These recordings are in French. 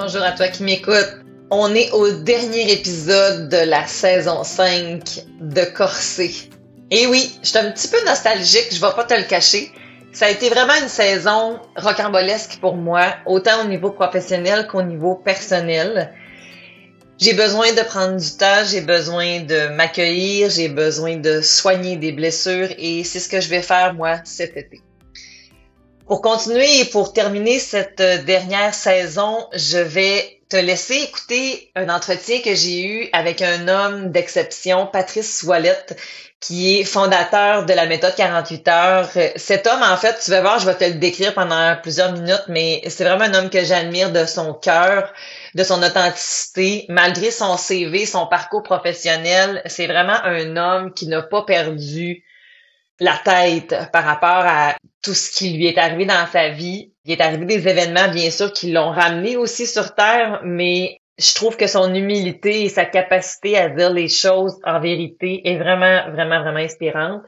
Bonjour à toi qui m'écoute. On est au dernier épisode de la saison 5 de Corset. Et eh oui, je suis un petit peu nostalgique, je ne vais pas te le cacher. Ça a été vraiment une saison rocambolesque pour moi, autant au niveau professionnel qu'au niveau personnel. J'ai besoin de prendre du temps, j'ai besoin de m'accueillir, j'ai besoin de soigner des blessures et c'est ce que je vais faire moi cet été. Pour continuer et pour terminer cette euh, dernière saison, je vais te laisser écouter un entretien que j'ai eu avec un homme d'exception, Patrice Soilette, qui est fondateur de la méthode 48 heures. Cet homme, en fait, tu vas voir, je vais te le décrire pendant plusieurs minutes, mais c'est vraiment un homme que j'admire de son cœur, de son authenticité. Malgré son CV, son parcours professionnel, c'est vraiment un homme qui n'a pas perdu la tête par rapport à tout ce qui lui est arrivé dans sa vie. Il est arrivé des événements, bien sûr, qui l'ont ramené aussi sur Terre, mais je trouve que son humilité et sa capacité à dire les choses en vérité est vraiment, vraiment, vraiment inspirante.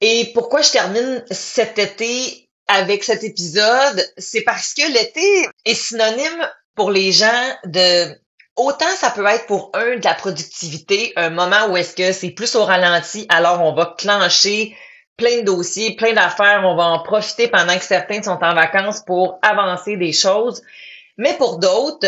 Et pourquoi je termine cet été avec cet épisode, c'est parce que l'été est synonyme pour les gens de Autant ça peut être pour un de la productivité, un moment où est-ce que c'est plus au ralenti, alors on va clencher plein de dossiers, plein d'affaires, on va en profiter pendant que certains sont en vacances pour avancer des choses. Mais pour d'autres,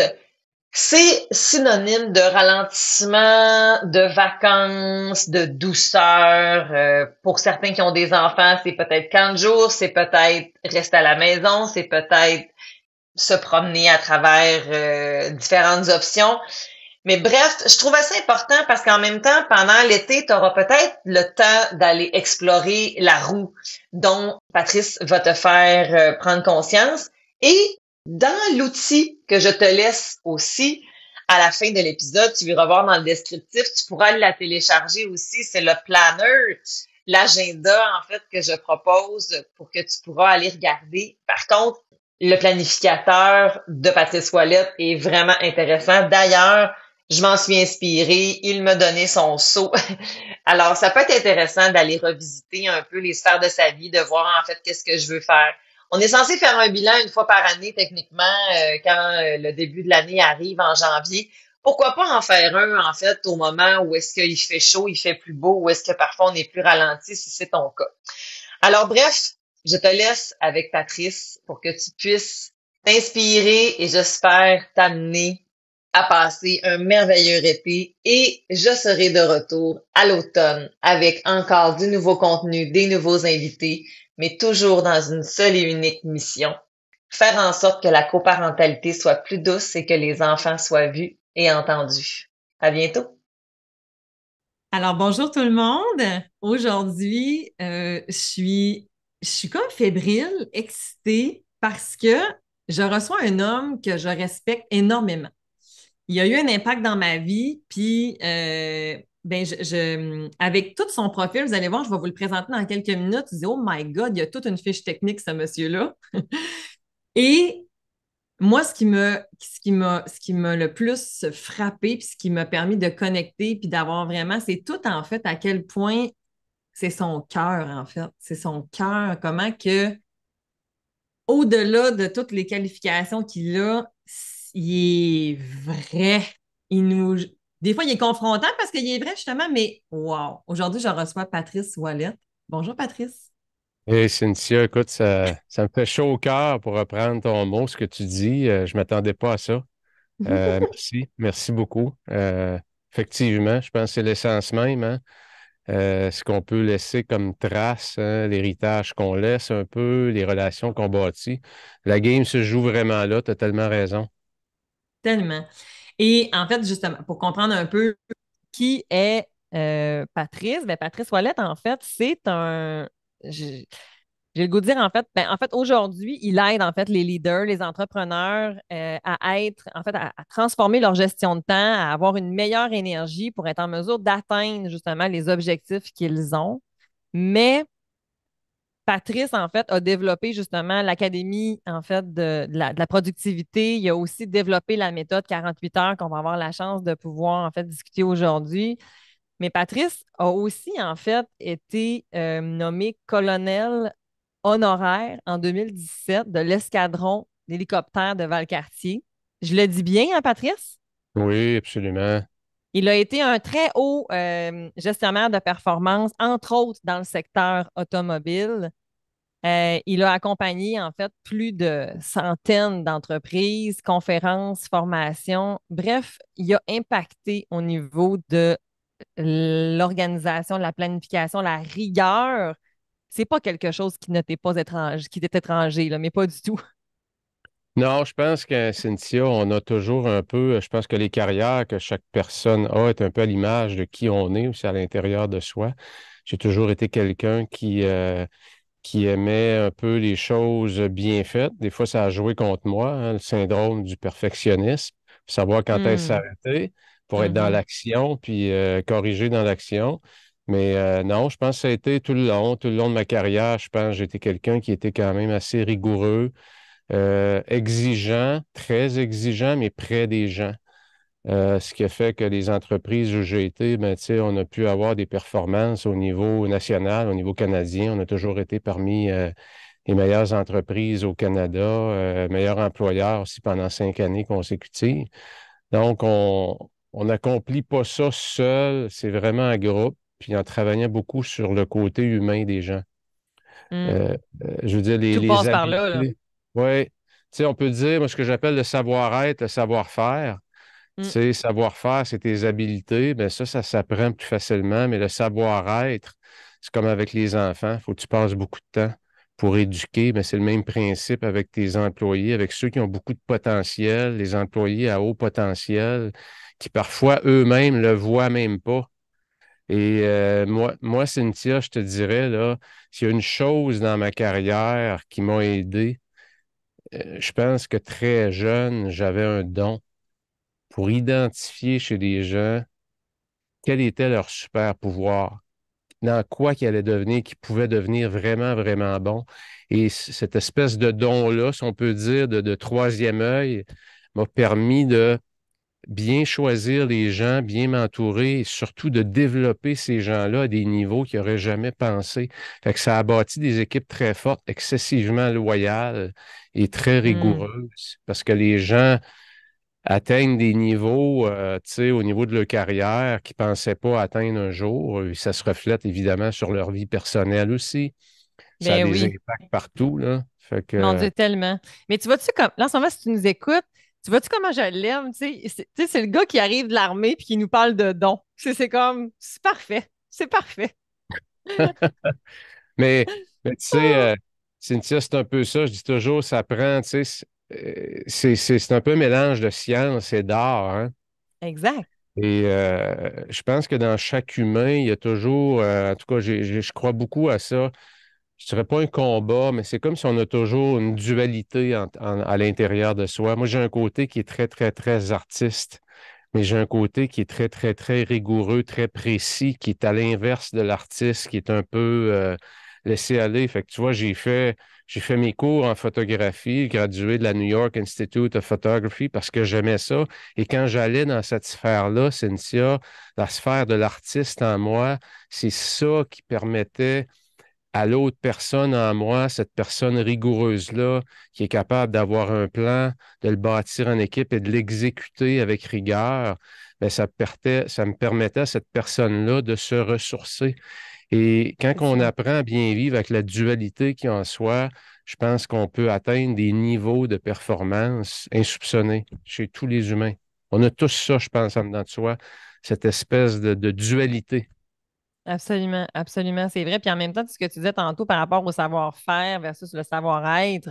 c'est synonyme de ralentissement, de vacances, de douceur. Euh, pour certains qui ont des enfants, c'est peut-être 40 jours, c'est peut-être rester à la maison, c'est peut-être se promener à travers euh, différentes options. Mais bref, je trouve assez important parce qu'en même temps, pendant l'été, tu auras peut-être le temps d'aller explorer la roue dont Patrice va te faire euh, prendre conscience. Et dans l'outil que je te laisse aussi, à la fin de l'épisode, tu verras voir dans le descriptif, tu pourras la télécharger aussi, c'est le planner l'agenda en fait que je propose pour que tu pourras aller regarder. Par contre, le planificateur de Patrice Wallet est vraiment intéressant. D'ailleurs, je m'en suis inspirée, il me donnait son saut. Alors, ça peut être intéressant d'aller revisiter un peu les sphères de sa vie, de voir en fait qu'est-ce que je veux faire. On est censé faire un bilan une fois par année, techniquement, euh, quand euh, le début de l'année arrive en janvier. Pourquoi pas en faire un, en fait, au moment où est-ce qu'il fait chaud, il fait plus beau, ou est-ce que parfois on est plus ralenti, si c'est ton cas. Alors, bref, je te laisse avec Patrice pour que tu puisses t'inspirer et j'espère t'amener à passer un merveilleux été et je serai de retour à l'automne avec encore du nouveau contenu, des nouveaux invités, mais toujours dans une seule et unique mission. Faire en sorte que la coparentalité soit plus douce et que les enfants soient vus et entendus. À bientôt! Alors, bonjour tout le monde. Aujourd'hui, euh, je suis je suis comme fébrile, excitée, parce que je reçois un homme que je respecte énormément. Il a eu un impact dans ma vie, puis euh, ben, avec tout son profil, vous allez voir, je vais vous le présenter dans quelques minutes. Vous dites, oh my God, il y a toute une fiche technique, ce monsieur-là. Et moi, ce qui m'a ce qui m'a ce qui le plus frappé, puis ce qui m'a permis de connecter, puis d'avoir vraiment, c'est tout en fait à quel point c'est son cœur, en fait. C'est son cœur. Comment que, au-delà de toutes les qualifications qu'il a, il est vrai. Il nous... Des fois, il est confrontant parce qu'il est vrai, justement, mais wow! Aujourd'hui, je reçois Patrice Wallet. Bonjour, Patrice. Hey Cynthia, écoute, ça, me fait chaud au cœur pour reprendre ton mot, ce que tu dis. Euh, je ne m'attendais pas à ça. Euh, merci, merci beaucoup. Euh, effectivement, je pense que c'est l'essence même. Hein? Euh, ce qu'on peut laisser comme trace, hein, l'héritage qu'on laisse un peu, les relations qu'on bâtit. La game se joue vraiment là, tu as tellement raison. Tellement. Et en fait, justement, pour comprendre un peu qui est euh, Patrice, ben Patrice Wallet, en fait, c'est un. J'ai le goût de dire, en fait, ben, en fait aujourd'hui, il aide en fait les leaders, les entrepreneurs euh, à être, en fait, à, transformer leur gestion de temps, à avoir une meilleure énergie pour être en mesure d'atteindre justement les objectifs qu'ils ont. Mais Patrice, en fait, a développé justement l'académie, en fait, de, la, productivité. Il a aussi développé la méthode 48 heures qu'on va avoir la chance de pouvoir, en fait, discuter aujourd'hui. Mais Patrice a aussi, en fait, été euh, nommé colonel honoraire en 2017 de l'escadron d'hélicoptères de Valcartier. Je le dis bien, hein, Patrice? Oui, absolument. Il a été un très haut euh, gestionnaire de performance, entre autres dans le secteur automobile. Euh, il a accompagné en fait plus de centaines d'entreprises, conférences, formations. Bref, il a impacté au niveau de l'organisation, la planification, la rigueur c'est pas quelque chose qui n'était pas étrange qui était étranger, mais pas du tout. Non, je pense que Cynthia, on a toujours un peu, je pense que les carrières que chaque personne a est un peu à l'image de qui on est c'est à l'intérieur de soi. J'ai toujours été quelqu'un qui, euh, qui aimait un peu les choses bien faites. Des fois, ça a joué contre moi, hein, le syndrome du perfectionnisme, savoir quand elle est hmm. pour être dans mm-hmm. l'action, puis euh, corriger dans l'action. Mais euh, non, je pense que ça a été tout le long, tout le long de ma carrière, je pense que j'étais quelqu'un qui était quand même assez rigoureux, euh, exigeant, très exigeant, mais près des gens. Euh, ce qui a fait que les entreprises où j'ai été, ben, on a pu avoir des performances au niveau national, au niveau canadien. On a toujours été parmi les meilleures entreprises au Canada, meilleurs employeurs aussi pendant cinq années consécutives. Donc, on n'accomplit pas ça seul, c'est vraiment un groupe puis en travaillant beaucoup sur le côté humain des gens. Hmm. Euh, euh, je veux dire, les. Tout par là. là. Oui. Tu sais, on peut dire, moi, ce que j'appelle le savoir-être, le savoir-faire. Hmm. Tu sais, savoir-faire, c'est tes habiletés. Bien, ça, ça s'apprend plus facilement, mais le savoir-être, c'est comme avec les enfants. Il faut que tu passes beaucoup de temps pour éduquer, mais ben, c'est le même principe avec tes employés, avec ceux qui ont beaucoup de potentiel, les employés à haut potentiel, qui parfois eux-mêmes le voient même pas. Et euh, moi, Cynthia, je te dirais, là, s'il y a une chose dans ma carrière qui m'a aidé, euh, je pense que très jeune, j'avais un don pour identifier chez les gens quel était leur super pouvoir, dans quoi qu'elle allaient devenir, qui pouvaient devenir vraiment, vraiment bon. Et cette espèce de don-là, si on peut dire, de, de troisième œil, m'a permis de bien choisir les gens, bien m'entourer et surtout de développer ces gens-là à des niveaux qu'ils n'auraient jamais pensé. Fait que ça a bâti des équipes très fortes, excessivement loyales et très hmm. rigoureuses parce que les gens atteignent des niveaux, euh, tu sais, au niveau de leur carrière qu'ils ne pensaient pas atteindre un jour. ça se reflète évidemment sur leur vie personnelle aussi. Ça a ben des impacts partout, là. Fait que... tellement. Mais tu vois-tu, comme là, si tu nous écoutes, tu vois-tu comment je l'aime? C'est le gars qui arrive de l'armée et qui nous parle de dons. C'est comme, c'est parfait. C'est parfait. mais, mais tu sais, oh! euh, Cynthia, c'est un peu ça. Je dis toujours, ça prend, tu sais, euh, c'est un peu un mélange de science et d'art. Hein. Exact. Et euh, je pense que dans chaque humain, il y a toujours, en tout cas, je crois beaucoup à ça, je dirais pas un combat, mais c'est comme si on a toujours une dualité à l'intérieur de soi. Moi, j'ai un côté qui est très, très, très artiste, mais j'ai un côté qui est très, très, très rigoureux, très précis, qui est à l'inverse de l'artiste, qui est un peu euh, laissé aller. Fait tu vois, j'ai fait, j'ai fait mes cours en photographie, gradué de la New York Institute of Photography parce que j'aimais ça. Et quand j'allais dans cette sphère-là, Cynthia, la sphère de l'artiste en moi, c'est ça qui permettait à l'autre personne en moi, cette personne rigoureuse-là, qui est capable d'avoir un plan, de le bâtir en équipe et de l'exécuter avec rigueur, ben, ça, pertait, ça me permettait à cette personne-là de se ressourcer. Et quand on apprend à bien vivre avec la dualité qui en soi, je pense qu'on peut atteindre des niveaux de performance insoupçonnés chez tous les humains. On a tous ça, je pense, en dedans soi, cette espèce de dualité Absolument, absolument. C'est vrai. Puis en même temps, ce que tu disais tantôt par rapport au savoir-faire versus le savoir-être,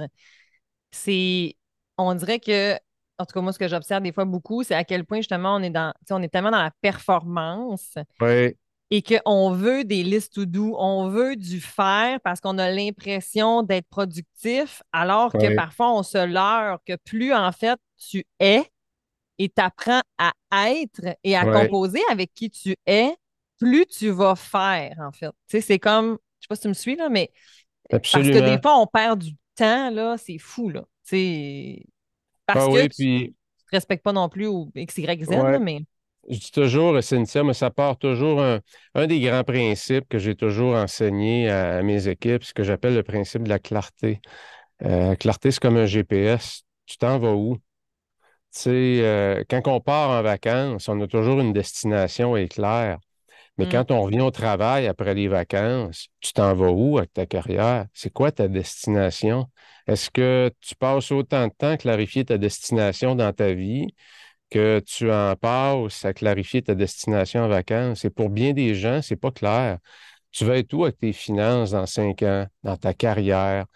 c'est. On dirait que, en tout cas, moi, ce que j'observe des fois beaucoup, c'est à quel point justement on est dans. On est tellement dans la performance. Et qu'on veut des listes to do, on veut du faire parce qu'on a l'impression d'être productif, alors que parfois on se leurre que plus en fait tu es et tu apprends à être et à composer avec qui tu es, plus tu vas faire, en fait. Tu sais, c'est comme, je sais pas si tu me suis, là, mais parce que des fois, on perd du temps, là, c'est fou, là. Tu sais, parce bah que puis... tu ne respectes pas non plus ou X, Y, mais je dis toujours, Cynthia, mais ça part toujours un, des grands principes que j'ai toujours enseigné à, mes équipes, ce que j'appelle le principe de la clarté. Euh, clarté, c'est comme un GPS. Tu t'en vas où? Tu sais, euh, quand on part en vacances, on a toujours une destination éclair. Mais mm. quand on revient au travail après les vacances, tu t'en vas où avec ta carrière? C'est quoi ta destination? Est-ce que tu passes autant de temps à clarifier ta destination dans ta vie que tu en passes à clarifier ta destination en vacances? Et pour bien des gens, c'est pas clair. Tu vas être où avec tes finances dans cinq ans, dans ta carrière?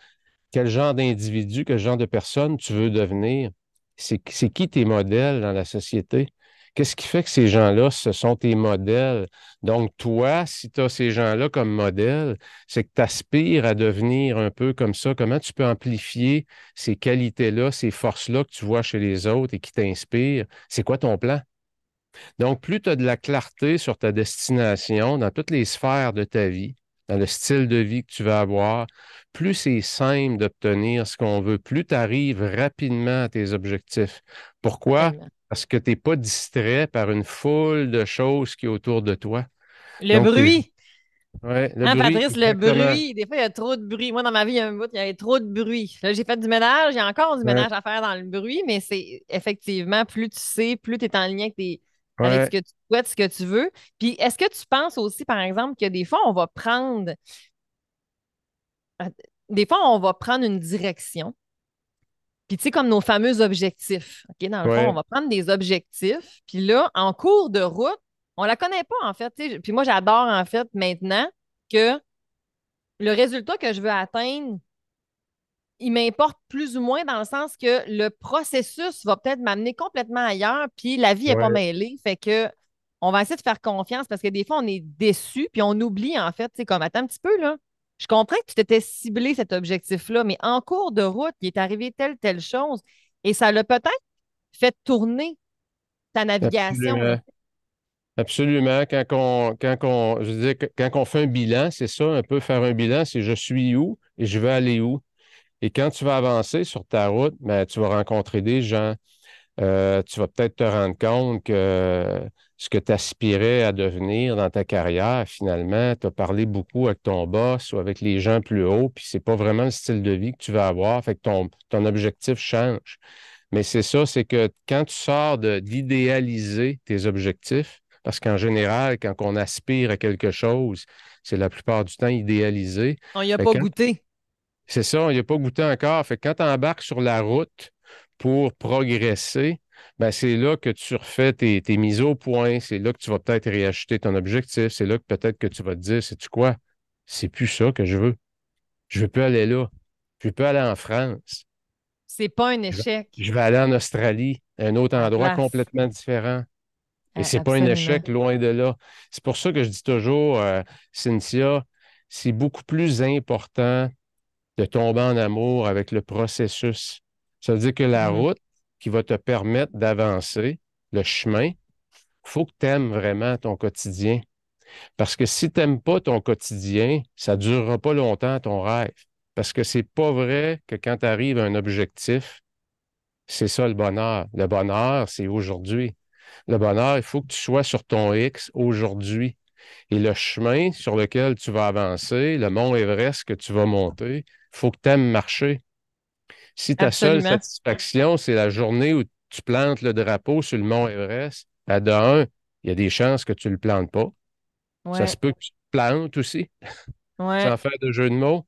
Quel genre d'individu, quel genre de personne tu veux devenir? C'est qui tes modèles dans la société? Qu'est-ce qui fait que ces gens-là, ce sont tes modèles? Donc, toi, si tu as ces gens-là comme modèles, c'est que tu aspires à devenir un peu comme ça. Comment tu peux amplifier ces qualités-là, ces forces-là que tu vois chez les autres et qui t'inspirent? C'est quoi ton plan? Donc, plus tu as de la clarté sur ta destination dans toutes les sphères de ta vie, dans le style de vie que tu vas avoir, plus c'est simple d'obtenir ce qu'on veut, plus tu arrives rapidement à tes objectifs. Pourquoi? Parce que tu n'es pas distrait par une foule de choses qui est autour de toi. Le bruit. Ouais, le hein, bruit, Patrice, le bruit. Des fois, il y a trop de bruit. Moi, dans ma vie, il y a un bout, il y avait trop de bruit. Là, j'ai fait du ménage, il y a encore du ménage à faire dans le bruit, mais c'est effectivement, plus tu sais, plus tu es en lien avec, avec ce que tu souhaites, ce que tu veux. Puis, est-ce que tu penses aussi, par exemple, que des fois, on va prendre. Ah, des fois, on va prendre une direction puis, tu sais, comme nos fameux objectifs. OK, dans le fond, on va prendre des objectifs. Puis là, en cours de route, on la connaît pas, en fait. Puis moi, j'adore, en fait, maintenant que le résultat que je veux atteindre, il m'importe plus ou moins dans le sens que le processus va peut-être m'amener complètement ailleurs, puis la vie n'est pas mêlée. Fait que on va essayer de faire confiance parce que des fois, on est déçu, puis on oublie, en fait, c'est comme attends un petit peu, là je comprends que tu t'étais ciblé cet objectif-là, mais en cours de route, il est arrivé telle, telle chose, et ça l'a peut-être fait tourner ta navigation. Absolument. Quand, on, fait un bilan, c'est ça, un peu faire un bilan, c'est je suis où et je vais aller où. Et quand tu vas avancer sur ta route, ben, tu vas rencontrer des gens. Euh, tu vas peut-être te rendre compte que ce que tu aspirais à devenir dans ta carrière, finalement, tu as parlé beaucoup avec ton boss ou avec les gens plus hauts, puis c'est pas vraiment le style de vie que tu vas avoir, fait que ton, objectif change. Mais c'est ça, c'est que quand tu sors d'idéaliser tes objectifs, parce qu'en général, quand on aspire à quelque chose, c'est la plupart du temps idéalisé. On n'y a pas goûté. C'est ça, on n'y a pas goûté encore. Fait que quand tu embarques sur la route pour progresser, ben, c'est là que tu refais tes, tes mises au point, c'est là que tu vas peut-être réacheter ton objectif, c'est là que peut-être que tu vas te dire, c'est-tu quoi? C'est plus ça que je veux. Je ne veux plus aller là. Je ne veux plus aller en France. C'est pas un échec. Je, vais aller en Australie, un autre endroit complètement différent. Et euh, c'est pas un échec, loin de là. C'est pour ça que je dis toujours, euh, Cynthia, c'est beaucoup plus important de tomber en amour avec le processus. Ça veut dire que la mm-hmm. route, qui va te permettre d'avancer, le chemin, il faut que tu aimes vraiment ton quotidien. Parce que si tu n'aimes pas ton quotidien, ça ne durera pas longtemps ton rêve. Parce que c'est pas vrai que quand tu arrives à un objectif, c'est ça le bonheur. Le bonheur, c'est aujourd'hui. Le bonheur, il faut que tu sois sur ton X aujourd'hui. Et le chemin sur lequel tu vas avancer, le mont Everest que tu vas monter, il faut que tu aimes marcher. Si ta seule satisfaction, c'est la journée où tu plantes le drapeau sur le mont Everest, à de un, il y a des chances que tu ne le plantes pas. Ça se peut que tu te plantes aussi, sans faire de jeu de mots.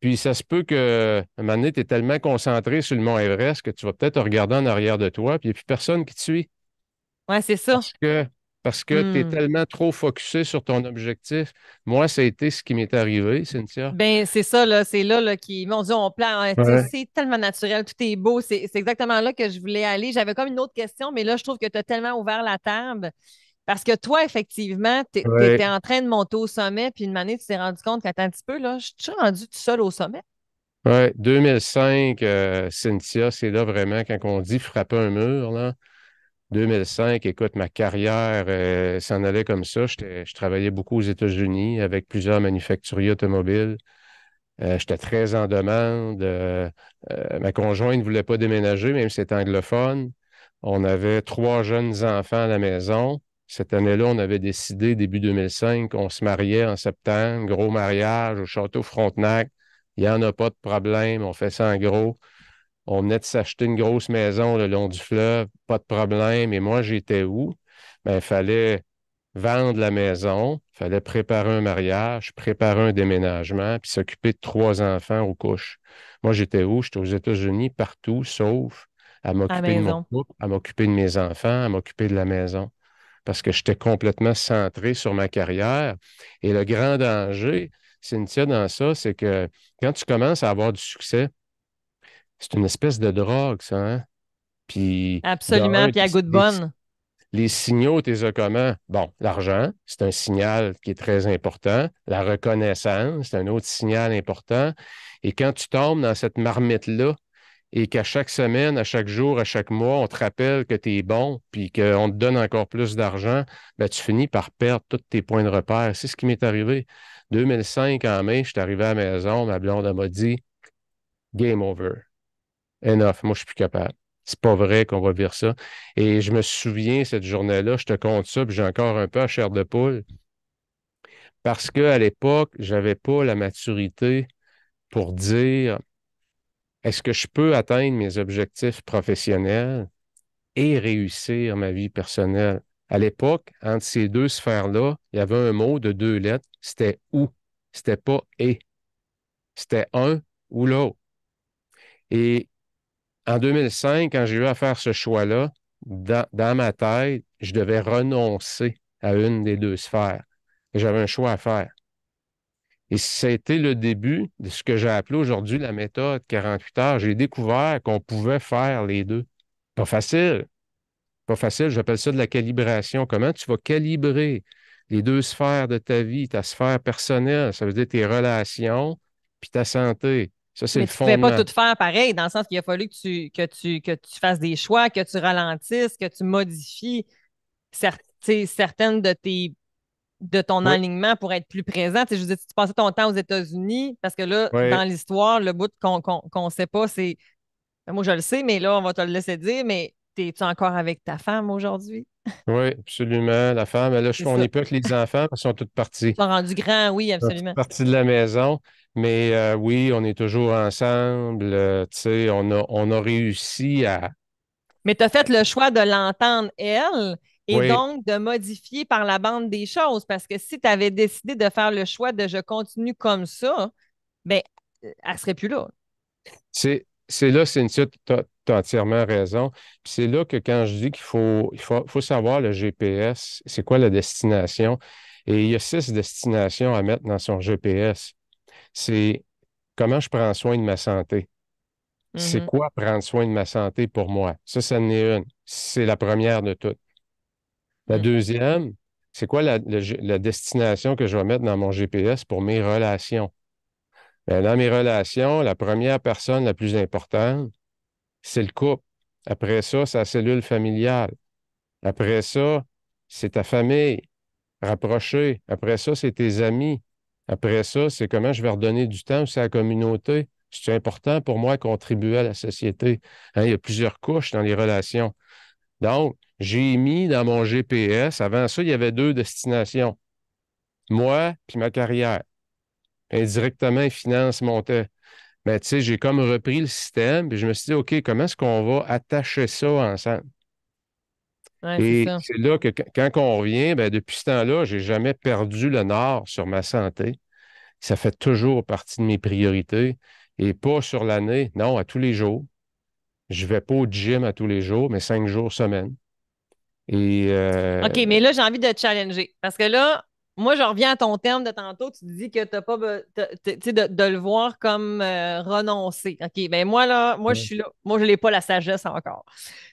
Puis ça se peut que, à un moment donné, tu es tellement concentré sur le mont Everest que tu vas peut-être regarder en arrière de toi, puis il n'y a plus personne qui te suit. Oui, c'est ça. Parce que parce que tu es hmm. tellement trop focusé sur ton objectif. Moi, ça a été ce qui m'est arrivé, Cynthia. Ben, c'est ça, là, c'est là, là qui, mon Dieu, on plan, c'est tellement naturel, tout est beau, c'est exactement là que je voulais aller. J'avais comme une autre question, mais là, je trouve que tu as tellement ouvert la table. Parce que toi, effectivement, tu étais en train de monter au sommet, puis une année, tu t'es rendu compte qu'attends un petit peu, là, je suis rendu tout seul au sommet. Oui, 2005, euh, Cynthia, c'est là vraiment quand on dit frapper un mur, là. 2005, écoute, ma carrière euh, s'en allait comme ça. Je travaillais beaucoup aux États-Unis avec plusieurs manufacturiers automobiles. Euh, j'étais très en demande. Euh, ma conjointe ne voulait pas déménager, même si c'était anglophone. On avait trois jeunes enfants à la maison. Cette année-là, on avait décidé, début 2005, qu'on se mariait en septembre, gros mariage au Château Frontenac. Il n'y en a pas de problème, on fait ça en gros. On venait de s'acheter une grosse maison le long du fleuve, pas de problème. Et moi, j'étais où? il ben, fallait vendre la maison, il fallait préparer un mariage, préparer un déménagement, puis s'occuper de trois enfants aux couches. Moi, j'étais où? J'étais aux États-Unis, partout, sauf à m'occuper de mon couple, à m'occuper de mes enfants, à m'occuper de la maison. Parce que j'étais complètement centré sur ma carrière. Et le grand danger, Cynthia, dans ça, c'est que quand tu commences à avoir du succès, c'est une espèce de drogue, ça. Hein? Puis, Absolument, puis à goût de bonne. Les signaux, tu les comment? Bon, l'argent, c'est un signal qui est très important. La reconnaissance, c'est un autre signal important. Et quand tu tombes dans cette marmite-là, et qu'à chaque semaine, à chaque jour, à chaque mois, on te rappelle que tu es bon, puis qu'on te donne encore plus d'argent, ben, tu finis par perdre tous tes points de repère. C'est ce qui m'est arrivé. 2005, en mai, je suis arrivé à la maison, ma blonde m'a dit Game over enough, moi, je suis plus capable. C'est pas vrai qu'on va vivre ça. Et je me souviens, cette journée-là, je te compte ça, puis j'ai encore un peu à chair de poule. Parce qu'à l'époque, je n'avais pas la maturité pour dire est-ce que je peux atteindre mes objectifs professionnels et réussir ma vie personnelle? À l'époque, entre ces deux sphères-là, il y avait un mot de deux lettres, c'était ou. C'était pas et. C'était un ou l'autre. Et en 2005, quand j'ai eu à faire ce choix-là, dans, ma tête, je devais renoncer à une des deux sphères. J'avais un choix à faire. Et c'était le début de ce que j'ai appelé aujourd'hui la méthode 48 heures. J'ai découvert qu'on pouvait faire les deux. Pas facile. Pas facile, j'appelle ça de la calibration. Comment tu vas calibrer les deux sphères de ta vie, ta sphère personnelle, ça veut dire tes relations, puis ta santé. Ça, le tu ne pas tout faire pareil, dans le sens qu'il a fallu que tu, que, tu, que tu fasses des choix, que tu ralentisses, que tu modifies certaines de tes de ton alignement pour être plus présent. je veux dire, si tu passais ton temps aux États-Unis, parce que là, dans l'histoire, le bout qu'on ne sait pas, c'est. Ben, moi, je le sais, mais là, on va te le laisser dire, mais es-tu encore avec ta femme aujourd'hui? Oui, absolument. La femme, ben là, je, on suis pas avec les enfants parce qu'ils sont tous partis. Ils sont rendus grands, oui, absolument. partis de la maison. Mais euh, oui, on est toujours ensemble. Euh, tu on, a, on a réussi à. Mais tu as fait le choix de l'entendre, elle, et donc de modifier par la bande des choses. Parce que si tu avais décidé de faire le choix de je continue comme ça, bien, euh, elle serait plus là. C'est, c'est là, Cynthia, tu as, entièrement raison. c'est là que quand je dis qu'il faut, faut savoir le GPS, c'est quoi la destination. Et il y a six destinations à mettre dans son GPS c'est comment je prends soin de ma santé. C'est mhm. quoi prendre soin de ma santé pour moi? Ça, ça en une. C'est la première de toutes. La mhm. deuxième, c'est quoi la, destination que je vais mettre dans mon GPS pour mes relations? Ben, dans mes relations, la première personne la plus importante, c'est le couple. Après ça, c'est la cellule familiale. Après ça, c'est ta famille rapprochée. Après ça, c'est tes amis. Après ça, c'est comment je vais redonner du temps à la communauté. C'est important pour moi de contribuer à la société. Hein, il y a plusieurs couches dans les relations. Donc, j'ai mis dans mon GPS, avant ça, il y avait deux destinations. Moi, puis ma carrière. Indirectement, les finances montaient. Mais tu sais, j'ai comme repris le système, et je me suis dit, OK, comment est-ce qu'on va attacher ça ensemble? Et c'est là que quand on revient, ben, depuis ce temps-là, je n'ai jamais perdu le nord sur ma santé. Ça fait toujours partie de mes priorités. Et pas sur l'année, non, à tous les jours. Je ne vais pas au gym à tous les jours, mais cinq jours semaine. Et euh, OK, mais là, j'ai envie de te challenger. Parce que là, moi, je reviens à ton terme de tantôt. Tu dis que tu n'as pas tu sais, de, le voir comme euh, renoncer. OK, ben moi, là, moi, je suis là. Moi, je n'ai pas la sagesse encore.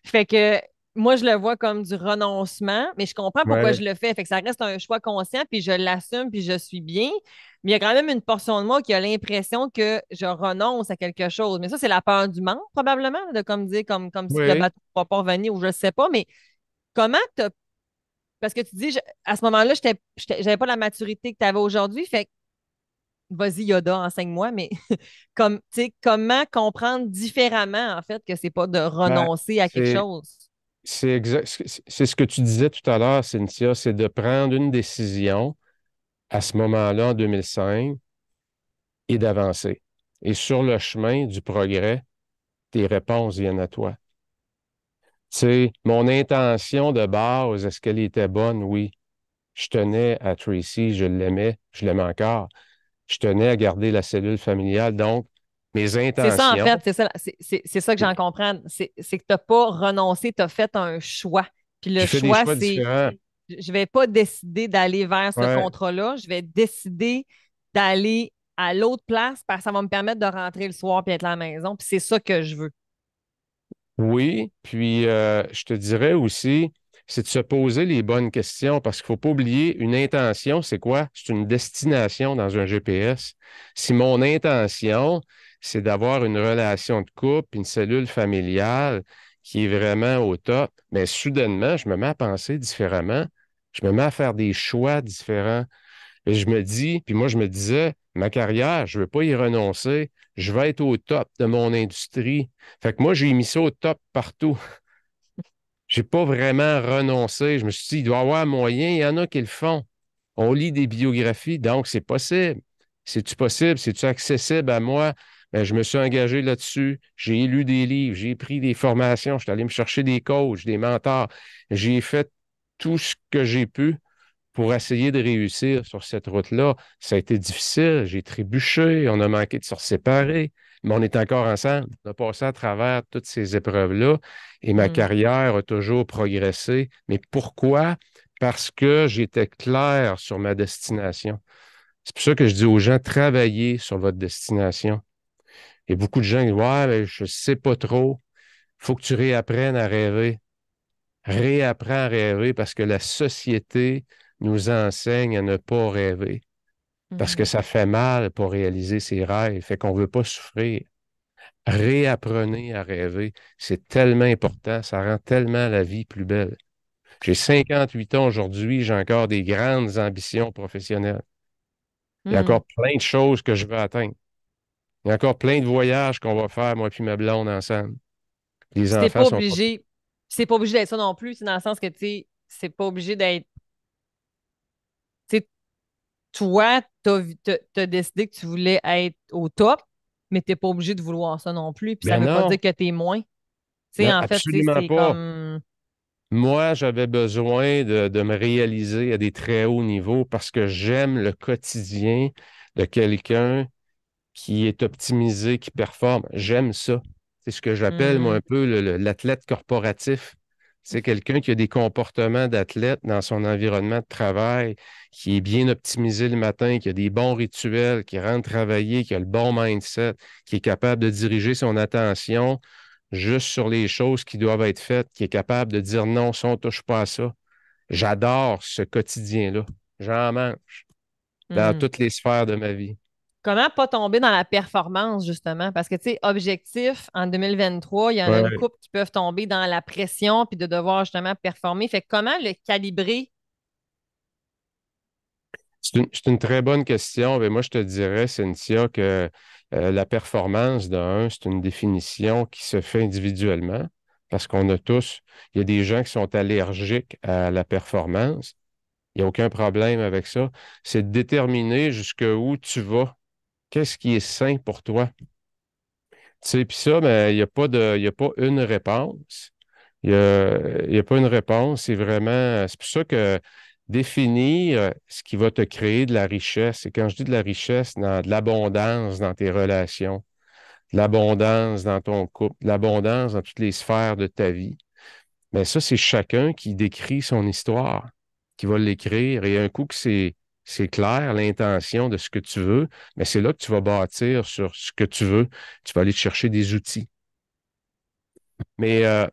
Fait que moi, je le vois comme du renoncement, mais je comprends pourquoi je le fais. Fait que ça reste un choix conscient, puis je l'assume, puis je suis bien. Mais il y a quand même une portion de moi qui a l'impression que je renonce à quelque chose. Mais ça, c'est la peur du manque, probablement, de comme dire, comme, comme si le bateau ne va pas revenir ou je ne sais pas. Mais comment tu Parce que tu dis, à ce moment-là, je n'avais pas la maturité que tu avais aujourd'hui. Fait vas-y, Yoda, enseigne-moi, mais comme, comment comprendre différemment, en fait, que c'est pas de renoncer à quelque chose? C'est ce que tu disais tout à l'heure, Cynthia, c'est de prendre une décision à ce moment-là, en 2005, et d'avancer. Et sur le chemin du progrès, tes réponses viennent à toi. Tu sais, mon intention de base, est-ce qu'elle était bonne? Oui. Je tenais à Tracy, je l'aimais, je l'aime encore. Je tenais à garder la cellule familiale. Donc, intentions. C'est ça, en fait, c'est ça, que j'en comprends. C'est, que tu n'as pas renoncé, tu as fait un choix. Puis le choix, c'est je ne vais pas décider d'aller vers ce contrat-là, je vais décider d'aller à l'autre place parce que ça va me permettre de rentrer le soir puis être à la maison. Puis c'est ça que je veux. Oui, puis euh, je te dirais aussi, c'est de se poser les bonnes questions parce qu'il ne faut pas oublier une intention, c'est quoi? C'est une destination dans un GPS. Si mon intention, c'est d'avoir une relation de couple, une cellule familiale qui est vraiment au top. Mais soudainement, je me mets à penser différemment. Je me mets à faire des choix différents. Et je me dis, puis moi, je me disais, ma carrière, je ne veux pas y renoncer. Je vais être au top de mon industrie. Fait que moi, j'ai mis ça au top partout. Je n'ai pas vraiment renoncé. Je me suis dit, il doit y avoir moyen. Il y en a qui le font. On lit des biographies, donc c'est possible. C'est-tu possible? C'est-tu accessible à moi? Ben, je me suis engagé là-dessus. J'ai lu des livres, j'ai pris des formations, je suis allé me chercher des coachs, des mentors. J'ai fait tout ce que j'ai pu pour essayer de réussir sur cette route-là. Ça a été difficile, j'ai trébuché, on a manqué de se séparer, mais on est encore ensemble. On a passé à travers toutes ces épreuves-là et ma mm. carrière a toujours progressé. Mais pourquoi? Parce que j'étais clair sur ma destination. C'est pour ça que je dis aux gens, travaillez sur votre destination. Et beaucoup de gens disent Ouais, je ne sais pas trop. Il faut que tu réapprennes à rêver. Réapprends à rêver parce que la société nous enseigne à ne pas rêver. Parce que mhm. ça fait mal pour réaliser ses rêves. Fait qu'on ne veut pas souffrir. Réapprenez à rêver. C'est tellement important. Ça rend tellement la vie plus belle. J'ai 58 ans aujourd'hui, j'ai encore des grandes ambitions professionnelles. Il y a mhm. encore plein de choses que je veux atteindre. Il y a encore plein de voyages qu'on va faire, moi puis ma blonde, ensemble. Les c'est enfants pas obligé. C'est pas obligé d'être ça non plus. C'est dans le sens que, tu sais, c'est pas obligé d'être. Tu sais, toi, t'as, décidé que tu voulais être au top, mais t'es pas obligé de vouloir ça non plus. Puis ben ça veut pas dire que t'es moins. Tu en fait, c'est comme. Moi, j'avais besoin de, de, me réaliser à des très hauts niveaux parce que j'aime le quotidien de quelqu'un qui est optimisé, qui performe. J'aime ça. C'est ce que j'appelle, moi, mm. un peu l'athlète corporatif. C'est quelqu'un qui a des comportements d'athlète dans son environnement de travail, qui est bien optimisé le matin, qui a des bons rituels, qui rentre travailler, qui a le bon mindset, qui est capable de diriger son attention juste sur les choses qui doivent être faites, qui est capable de dire non, ça, on ne touche pas à ça. J'adore ce quotidien-là. J'en mange dans mm. toutes les sphères de ma vie. Comment pas tomber dans la performance, justement? Parce que, tu sais, objectif, en 2023, il y en a une couple qui peuvent tomber dans la pression puis de devoir justement performer. Fait comment le calibrer? C'est une, très bonne question. Mais moi, je te dirais, Cynthia, que euh, la performance, d'un, c'est une définition qui se fait individuellement parce qu'on a tous, il y a des gens qui sont allergiques à la performance. Il n'y a aucun problème avec ça. C'est de déterminer jusqu'où tu vas Qu'est-ce qui est sain pour toi? Tu sais, puis ça, mais il n'y a, pas de, y a pas une réponse. Il n'y a, a, pas une réponse. C'est vraiment. C'est pour ça que définir euh, ce qui va te créer de la richesse. Et quand je dis de la richesse, dans, de l'abondance dans tes relations, de l'abondance dans ton couple, de l'abondance dans toutes les sphères de ta vie. Mais ça, c'est chacun qui décrit son histoire, qui va l'écrire. Et un coup que c'est c'est clair l'intention de ce que tu veux, mais c'est là que tu vas bâtir sur ce que tu veux. Tu vas aller chercher des outils. Mais euh,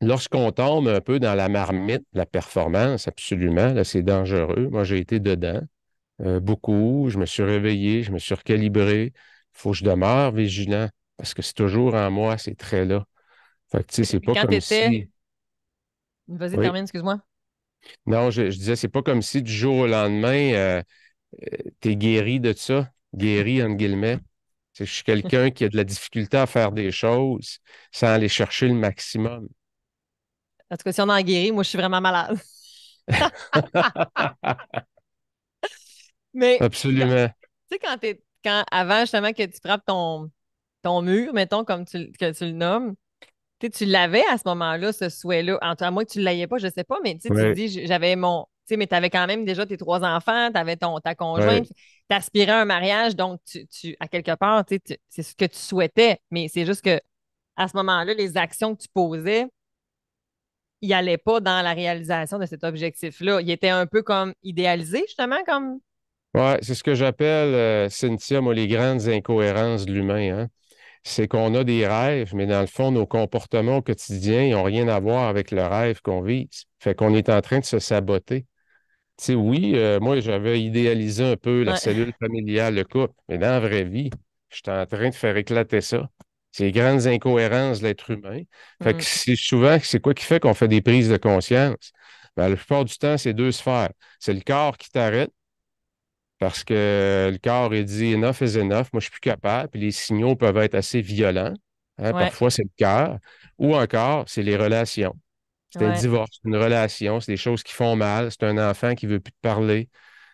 lorsqu'on tombe un peu dans la marmite, la performance, absolument, là, c'est dangereux. Moi, j'ai été dedans euh, beaucoup. Je me suis réveillé, je me suis recalibré. Il faut que je demeure vigilant parce que c'est toujours en moi ces traits-là. Fait que, tu sais, c'est pas comme si... Vas-y, termine, excuse-moi. Non, je, disais, c'est pas comme si du jour au lendemain, euh, euh, tu es guéri de ça, guéri, en guillemets. Je suis quelqu'un qui a de la difficulté à faire des choses sans aller chercher le maximum. En tout cas, si on en guérit, moi, je suis vraiment malade. Mais, Absolument. Tu sais, quand, avant, justement, que tu frappes ton, mur, mettons, comme tu le nommes, tu l'avais à ce moment-là, ce souhait-là. À moins que tu ne l'ayais pas, je ne sais pas, mais tu dis, j'avais mon. Tu sais, mais tu avais quand même déjà tes trois enfants, tu avais ton, ta conjointe, tu aspirais à un mariage, donc tu, tu à quelque part, c'est ce que tu souhaitais. Mais c'est juste que à ce moment-là, les actions que tu posais, il n'allaient pas dans la réalisation de cet objectif-là. Il était un peu comme idéalisé, justement, comme. Oui, c'est ce que j'appelle, euh, Cynthia, moi, les grandes incohérences de l'humain. Hein? c'est qu'on a des rêves, mais dans le fond, nos comportements quotidiens n'ont rien à voir avec le rêve qu'on vise. Fait qu'on est en train de se saboter. Tu sais, oui, euh, moi, j'avais idéalisé un peu la cellule familiale, le couple, mais dans la vraie vie, je suis en train de faire éclater ça. les grandes incohérences de l'être humain. Fait que mm. c'est souvent, c'est quoi qui fait qu'on fait des prises de conscience? Ben, la plupart du temps, c'est deux sphères. C'est le corps qui t'arrête, parce que le corps, il dit enough is enough, moi, je suis plus capable. Puis les signaux peuvent être assez violents. Hein, parfois, c'est le cœur. Ou encore, c'est les relations. C'est un divorce, une relation, c'est des choses qui font mal. C'est un enfant qui ne veut plus te parler.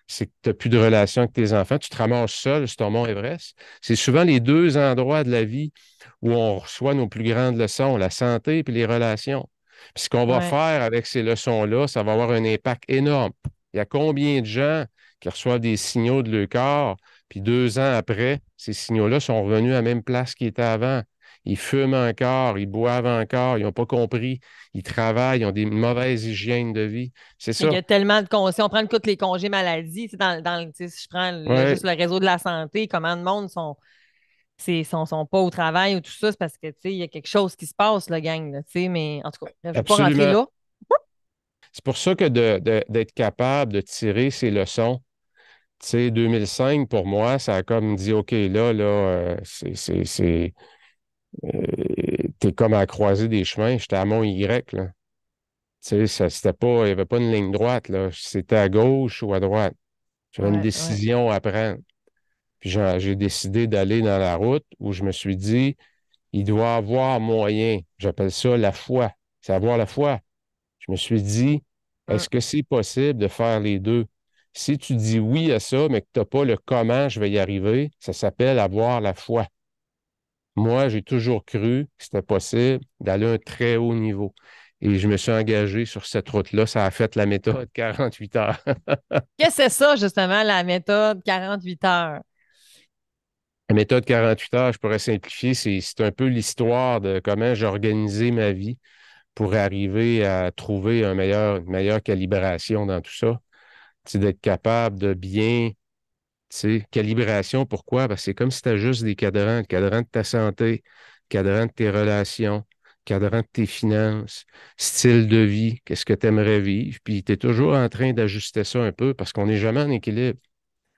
C'est que tu n'as plus de relation avec tes enfants. Tu te ramasses seul sur ton mont Everest. C'est souvent les deux endroits de la vie où on reçoit nos plus grandes leçons, la santé et les relations. Puis ce qu'on va faire avec ces leçons-là, ça va avoir un impact énorme. Il y a combien de gens qui reçoivent des signaux de leur corps, puis deux ans après, ces signaux-là sont revenus à la même place qu'ils étaient avant. Ils fument encore, ils boivent encore, ils n'ont pas compris, ils travaillent, ils ont des mauvaises hygiènes de vie. C'est ça. Il y a tellement de congés. Si on prend le les congés maladie, dans, si je prends juste le réseau de la santé, comment le monde sont ne sont, pas au travail ou tout ça, c'est parce que il y a quelque chose qui se passe, le gang. mais en tout cas, je ne pas rentrer là. C'est pour ça que d'être capable de tirer ces leçons sais, 2005, pour moi, ça a comme dit, OK, là, là, euh, c'est c'est... Euh, t'es comme à croiser des chemins. J'étais à Mont-Y, là. Tu sais, c'était pas... Il n'y avait pas une ligne droite, là. C'était à gauche ou à droite. J'avais une décision à prendre. Puis j'ai décidé d'aller dans la route où je me suis dit, il doit avoir moyen. J'appelle ça la foi. C'est avoir la foi. Je me suis dit, est-ce que c'est possible de faire les deux? Si tu dis oui à ça, mais que tu n'as pas le comment je vais y arriver, ça s'appelle avoir la foi. Moi, j'ai toujours cru que c'était possible d'aller à un très haut niveau. Et je me suis engagé sur cette route-là. Ça a fait la méthode 48 heures. Qu'est-ce que c'est ça, justement, la méthode 48 heures? La méthode 48 heures, je pourrais simplifier, c'est un peu l'histoire de comment j'ai organisé ma vie pour arriver à trouver une meilleure calibration dans tout ça d'être capable de bien. Calibration, pourquoi? Parce que c'est comme si tu as juste des cadrans, le cadran de ta santé, le cadran de tes relations, cadran de tes finances, style de vie, qu'est-ce que tu aimerais vivre. Puis tu es toujours en train d'ajuster ça un peu parce qu'on n'est jamais en équilibre.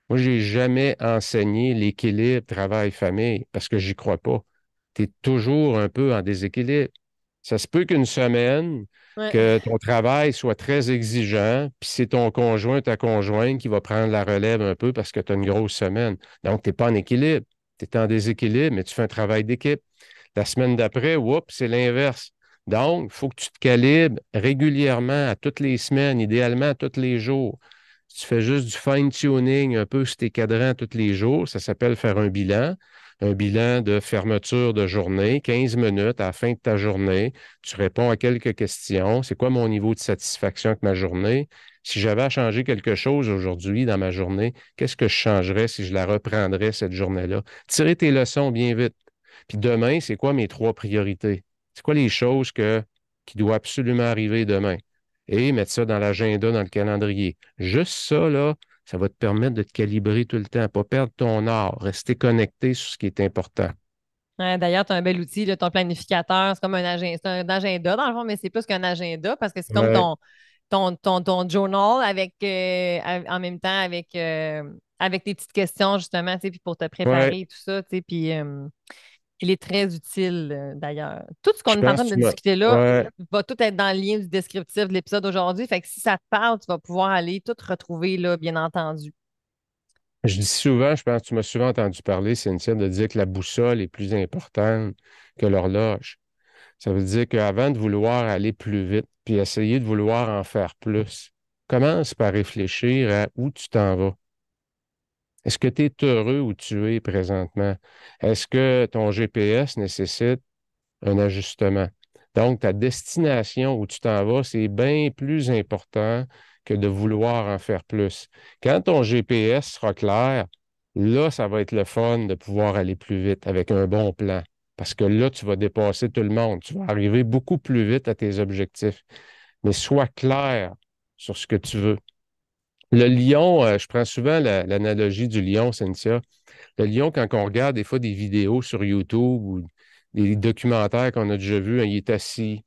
Moi, j'ai jamais enseigné l'équilibre travail-famille parce que j'y crois pas. Tu es toujours un peu en déséquilibre. Ça se peut qu'une semaine, que ton travail soit très exigeant, puis c'est ton conjoint, ta conjointe qui va prendre la relève un peu parce que tu as une grosse semaine. Donc, tu n'es pas en équilibre. Tu es en déséquilibre, mais tu fais un travail d'équipe. La semaine d'après, c'est l'inverse. Donc, il faut que tu te calibres régulièrement, à toutes les semaines, idéalement à tous les jours. tu fais juste du fine-tuning un peu sur tes cadrans tous les jours, ça s'appelle faire un bilan un bilan de fermeture de journée, 15 minutes à la fin de ta journée. Tu réponds à quelques questions. C'est quoi mon niveau de satisfaction avec ma journée? Si j'avais à changer quelque chose aujourd'hui dans ma journée, qu'est-ce que je changerais si je la reprendrais cette journée-là? Tirer tes leçons bien vite. Puis demain, c'est quoi mes trois priorités? C'est quoi les choses que, qui doivent absolument arriver demain? Et mettre ça dans l'agenda, dans le calendrier. Juste ça, là, ça va te permettre de te calibrer tout le temps, pas perdre ton art, rester connecté sur ce qui est important. D'ailleurs, tu as un bel outil, ton planificateur, c'est comme un agenda, un agenda dans le fond, mais c'est plus qu'un agenda parce que c'est comme ton, ton, journal avec euh, en même temps euh, avec, tes petites questions, justement, puis pour te préparer et tout ça. Puis euh, il est très utile, euh, d'ailleurs. Tout ce qu'on est en train de discuter là va tout être dans le lien du descriptif de l'épisode aujourd'hui. Fait que si ça te parle, tu vas pouvoir aller tout retrouver là, bien entendu. Je dis souvent, je pense que tu m'as souvent entendu parler, Cynthia, de dire que la boussole est plus importante que l'horloge. Ça veut dire qu'avant de vouloir aller plus vite, puis essayer de vouloir en faire plus, commence par réfléchir à où tu t'en vas. Est-ce que tu es heureux où tu es présentement? Est-ce que ton GPS nécessite un ajustement? Donc, ta destination où tu t'en vas, c'est bien plus important que de vouloir en faire plus. Quand ton GPS sera clair, là, ça va être le fun de pouvoir aller plus vite avec un bon plan. Parce que là, tu vas dépasser tout le monde. Tu vas arriver beaucoup plus vite à tes objectifs. Mais sois clair sur ce que tu veux. Le lion, euh, je prends souvent l'analogie du lion, Cynthia. Le lion, quand on regarde des fois des vidéos sur YouTube ou des documentaires qu'on a déjà vus, hein, il est assis,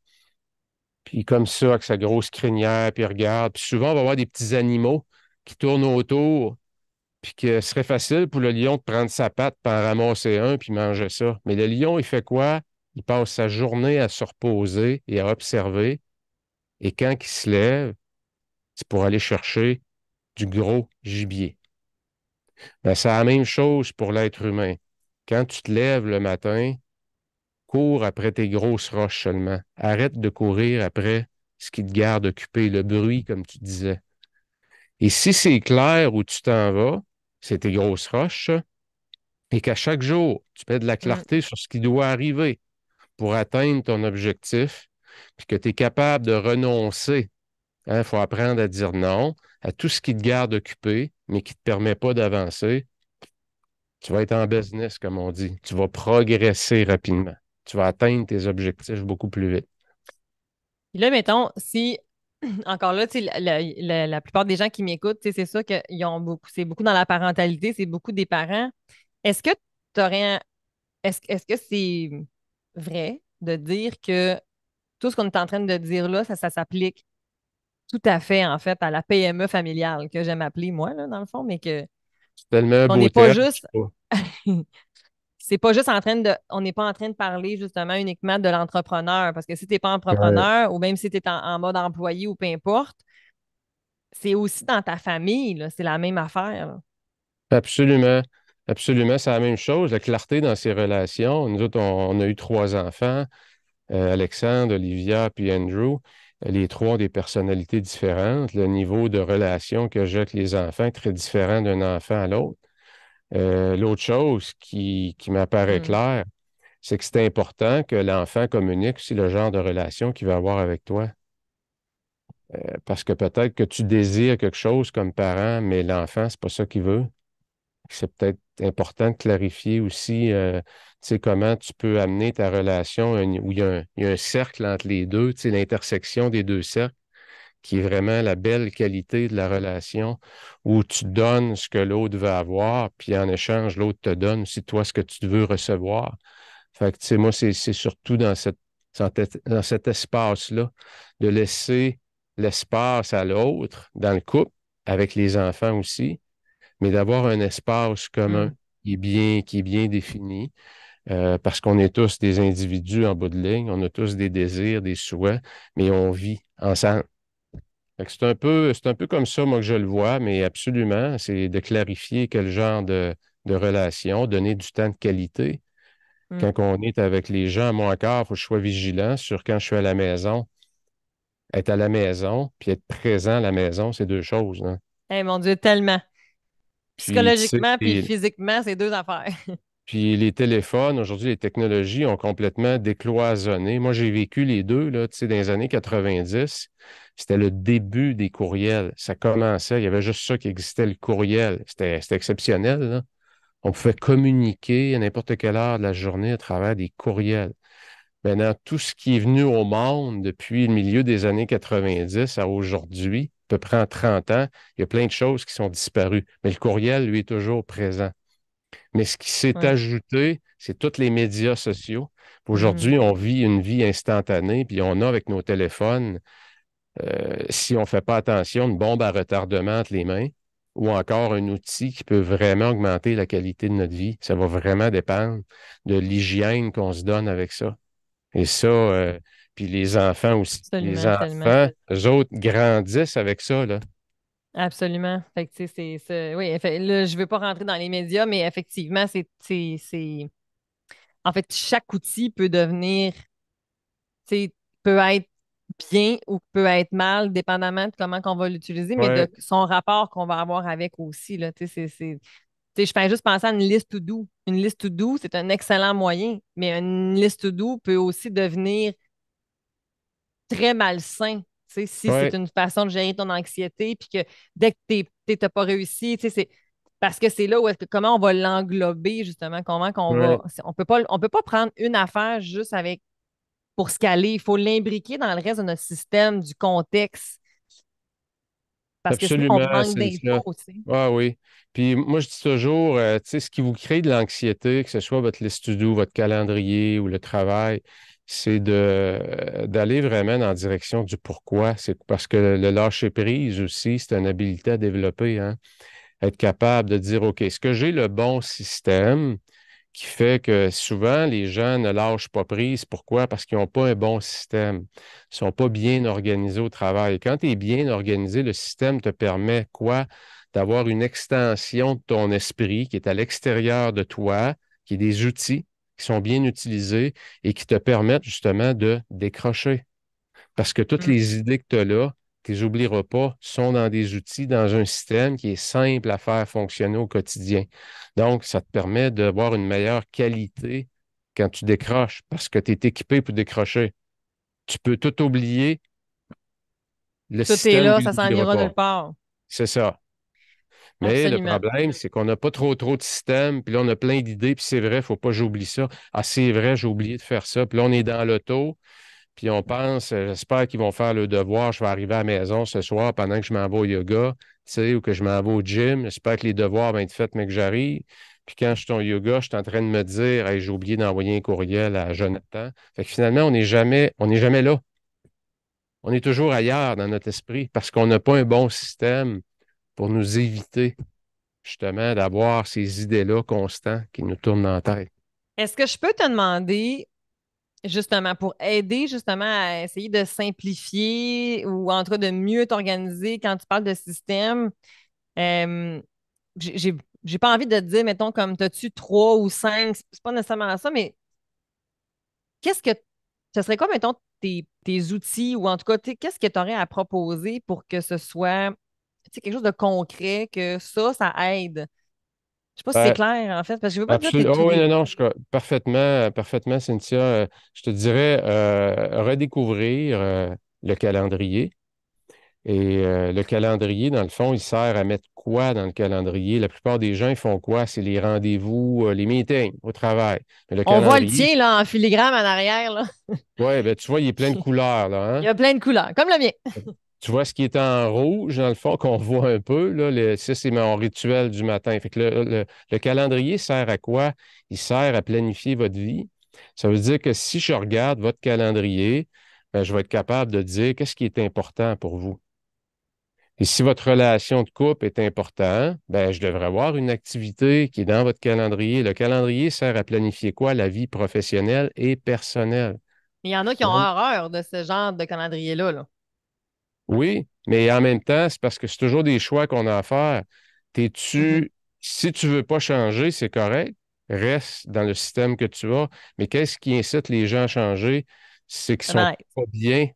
puis comme ça, avec sa grosse crinière, puis il regarde. Puis souvent, on va voir des petits animaux qui tournent autour, puis que ce serait facile pour le lion de prendre sa patte, puis en ramasser un, puis manger ça. Mais le lion, il fait quoi? Il passe sa journée à se reposer et à observer. Et quand il se lève, c'est pour aller chercher du gros gibier. Ben, c'est la même chose pour l'être humain. Quand tu te lèves le matin, cours après tes grosses roches seulement. Arrête de courir après ce qui te garde occupé, le bruit, comme tu disais. Et si c'est clair où tu t'en vas, c'est tes grosses roches, et qu'à chaque jour, tu mets de la clarté mm. sur ce qui doit arriver pour atteindre ton objectif, puis que tu es capable de renoncer il hein, faut apprendre à dire non à tout ce qui te garde occupé, mais qui ne te permet pas d'avancer. Tu vas être en business, comme on dit. Tu vas progresser rapidement. Tu vas atteindre tes objectifs beaucoup plus vite. Là, mettons, si encore là, la, plupart des gens qui m'écoutent, c'est ça qu'ils ont beaucoup, c'est beaucoup dans la parentalité, c'est beaucoup des parents. Est-ce que tu aurais est-ce, est-ce que c'est vrai de dire que tout ce qu'on est en train de dire là, ça, ça s'applique tout à fait, en fait, à la PME familiale, que j'aime appeler moi, là, dans le fond, mais que. Tellement on n'est pas juste. c'est pas juste en train de. On n'est pas en train de parler justement uniquement de l'entrepreneur, parce que si tu n'es pas entrepreneur, ou même si tu es en, mode employé ou peu importe, c'est aussi dans ta famille, c'est la même affaire. Absolument. Absolument, c'est la même chose. La clarté dans ces relations. Nous autres, on, a eu trois enfants, euh, Alexandre, Olivia, puis Andrew les trois des personnalités différentes, le niveau de relation que j'ai avec les enfants est très différent d'un enfant à l'autre. Euh, l'autre chose qui, m'apparaît mm. claire, c'est que c'est important que l'enfant communique aussi le genre de relation qu'il va avoir avec toi. Euh, parce que peut-être que tu désires quelque chose comme parent, mais l'enfant, n'est pas ça qu'il veut c'est peut-être important de clarifier aussi euh, comment tu peux amener ta relation où il y, a un, cercle entre les deux, l'intersection des deux cercles, qui est vraiment la belle qualité de la relation, où tu donnes ce que l'autre veut avoir, puis en échange, l'autre te donne aussi toi ce que tu veux recevoir. Fait que, moi, c'est surtout dans cet espace-là de laisser l'espace à l'autre, dans le couple, avec les enfants aussi, mais d'avoir un espace commun mm. qui, est bien, qui bien défini. Euh, parce qu'on est tous des individus en bout de ligne, on a tous des désirs, des souhaits, mais on vit ensemble. C'est un, peu, un peu comme ça, moi, que je le vois, mais absolument, c'est de clarifier quel genre de, relation, donner du temps de qualité. Mm. Quand on est avec les gens, moi encore, il faut que je sois vigilant sur quand je suis à la maison. Être à la maison, puis être présent à la maison, c'est deux choses. Hein. Eh, mon Dieu, tellement. Psychologiquement puis, physiquement, c'est deux affaires. puis les téléphones, aujourd'hui, les technologies ont complètement décloisonné. Moi, j'ai vécu les deux, là, dans les années 90. C'était le début des courriels. Ça commençait. Il y avait juste ça qui existait, le courriel. C'était exceptionnel. Là. On pouvait communiquer à n'importe quelle heure de la journée à travers des courriels. Maintenant, tout ce qui est venu au monde depuis le milieu des années 90 à aujourd'hui, peu près 30 ans, il y a plein de choses qui sont disparues. Mais le courriel, lui, est toujours présent. Mais ce qui s'est ajouté, c'est tous les médias sociaux. Mm-hmm. Aujourd'hui, on vit une vie instantanée, puis on a avec nos téléphones, euh, si on ne fait pas attention, une bombe à retardement entre les mains ou encore un outil qui peut vraiment augmenter la qualité de notre vie. Ça va vraiment dépendre de l'hygiène qu'on se donne avec ça. Et ça, euh, puis les enfants aussi. les enfants, eux autres grandissent avec ça. Là. Absolument. Fait oui, je ne veux pas rentrer dans les médias, mais effectivement, c'est, En fait, chaque outil peut devenir. peut être bien ou peut être mal, dépendamment de comment on va l'utiliser, mais de son rapport qu'on va avoir avec aussi. Là, c'est, Je fais juste penser à une liste to do. Une liste to do, c'est un excellent moyen, mais une liste to do peut aussi devenir très malsain. si c'est une façon de gérer ton anxiété, puis que dès que tu n'as pas réussi, c'est parce que c'est là où est-ce que comment on va l'englober justement, comment qu'on va, on peut pas, peut pas prendre une affaire juste avec pour se caler, il faut l'imbriquer dans le reste de notre système, du contexte. Parce que sinon, on manque Ah oui. Puis moi, je dis toujours, euh, ce qui vous crée de l'anxiété, que ce soit votre liste votre calendrier ou le travail, c'est d'aller vraiment dans la direction du pourquoi. C'est parce que le lâcher prise aussi, c'est une habilité à développer. Hein. Être capable de dire, OK, est-ce que j'ai le bon système qui fait que souvent les gens ne lâchent pas prise. Pourquoi? Parce qu'ils n'ont pas un bon système. Ils ne sont pas bien organisés au travail. Quand tu es bien organisé, le système te permet quoi? D'avoir une extension de ton esprit qui est à l'extérieur de toi, qui est des outils qui sont bien utilisés et qui te permettent justement de décrocher. Parce que toutes mm. les idées que tu as là, tu les oublieras pas, sont dans des outils, dans un système qui est simple à faire fonctionner au quotidien. Donc, ça te permet d'avoir une meilleure qualité quand tu décroches parce que tu es équipé pour décrocher. Tu peux tout oublier. Le tout là, ça s'en ira nulle part. C'est ça. Mais le problème, c'est qu'on n'a pas trop trop de système, puis là, on a plein d'idées, puis c'est vrai, il ne faut pas j'oublie ça. Ah, c'est vrai, j'ai oublié de faire ça. Puis là, on est dans l'auto, puis on pense, euh, j'espère qu'ils vont faire le devoir, je vais arriver à la maison ce soir pendant que je m'en vais au yoga, tu sais, ou que je m'en vais au gym, j'espère que les devoirs vont être faits, mais que j'arrive. Puis quand je suis en yoga, je suis en train de me dire, hey, j'ai oublié d'envoyer un courriel à Jonathan. Fait que finalement, on n'est jamais, on jamais là. On est toujours ailleurs dans notre esprit parce qu'on n'a pas un bon système pour nous éviter justement d'avoir ces idées-là constantes qui nous tournent la tête. Est-ce que je peux te demander, justement, pour aider justement à essayer de simplifier ou en tout cas de mieux t'organiser quand tu parles de système, euh, j'ai pas envie de te dire, mettons, comme t'as-tu trois ou cinq, c'est pas nécessairement ça, mais qu'est-ce que ce serait quoi, mettons, tes, tes outils ou en tout cas, qu'est-ce que tu aurais à proposer pour que ce soit c'est quelque chose de concret que ça, ça aide. Je sais pas si c'est clair, en fait, parce que je veux pas oh oui, non, non, parfaitement, parfaitement, Cynthia. Euh, je te dirais euh, redécouvrir euh, le calendrier. Et le calendrier, dans le fond, il sert à mettre quoi dans le calendrier? La plupart des gens, ils font quoi? C'est les rendez-vous, les meetings au travail. On voit le tien, là, en filigrane en arrière, là. oui, ben, tu vois, il est plein de couleurs, là. Hein? Il y a plein de couleurs, comme le mien. Tu vois ce qui est en rouge, dans le fond, qu'on voit un peu. Là, ça, c'est mon rituel du matin. Fait que le, calendrier sert à quoi? Il sert à planifier votre vie. Ça veut dire que si je regarde votre calendrier, ben, je vais être capable de dire qu'est-ce qui est important pour vous. Et si votre relation de couple est importante, ben, je devrais avoir une activité qui est dans votre calendrier. Le calendrier sert à planifier quoi? La vie professionnelle et personnelle. Il y en a qui ont horreur de ce genre de calendrier-là. là oui, mais en même temps, c'est parce que c'est toujours des choix qu'on a à faire. tu mm-hmm. si tu ne veux pas changer, c'est correct, reste dans le système que tu as. Mais qu'est-ce qui incite les gens à changer? C'est qu'ils sont pas bien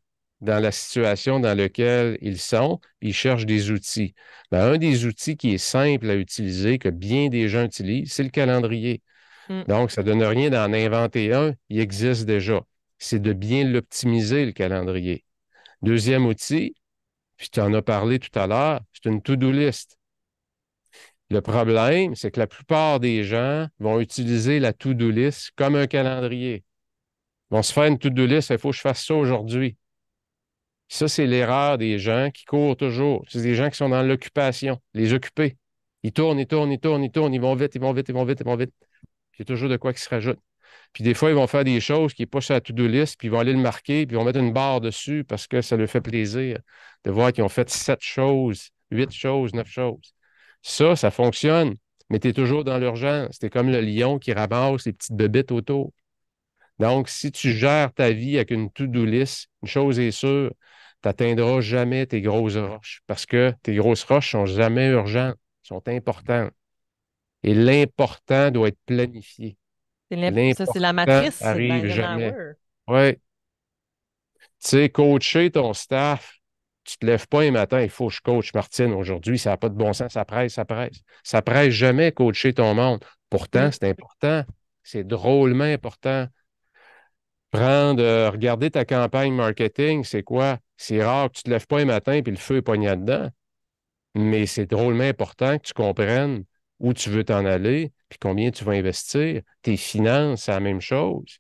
dans la situation dans laquelle ils sont, ils cherchent des outils. Ben, un des outils qui est simple à utiliser, que bien des gens utilisent, c'est le calendrier. Mm. Donc, ça ne donne rien d'en inventer un, il existe déjà. C'est de bien l'optimiser, le calendrier. Deuxième outil, puis tu en as parlé tout à l'heure, c'est une to-do list. Le problème, c'est que la plupart des gens vont utiliser la to-do list comme un calendrier. Ils vont se faire une to-do list, il faut que je fasse ça aujourd'hui. Ça, c'est l'erreur des gens qui courent toujours. C'est des gens qui sont dans l'occupation, les occupés. Ils tournent, ils tournent, ils tournent, ils tournent, ils vont vite, ils vont vite, ils vont vite, ils vont vite. Il y a toujours de quoi qui se rajoute. Puis des fois, ils vont faire des choses qui n'est pas sur la to-do list, puis ils vont aller le marquer, puis ils vont mettre une barre dessus parce que ça leur fait plaisir de voir qu'ils ont fait sept choses, huit choses, neuf choses. Ça, ça fonctionne, mais tu es toujours dans l'urgence. C'était comme le lion qui ramasse les petites bébites autour. Donc, si tu gères ta vie avec une to-do list, une chose est sûre, tu n'atteindras jamais tes grosses roches parce que tes grosses roches sont jamais urgentes, sont importantes. Et l'important doit être planifié. Ça, c'est la matrice. arrive jamais. Oui. Tu sais, coacher ton staff, tu te lèves pas un matin, il faut que je coach Martine aujourd'hui, ça n'a pas de bon sens, ça presse, ça presse. Ça presse jamais coacher ton monde. Pourtant, c'est important. C'est drôlement important. Prendre, euh, regarder ta campagne marketing, c'est quoi? C'est rare que tu te lèves pas un matin puis le feu est pogné dedans. Mais c'est drôlement important que tu comprennes où tu veux t'en aller, puis combien tu vas investir. Tes finances, c'est la même chose.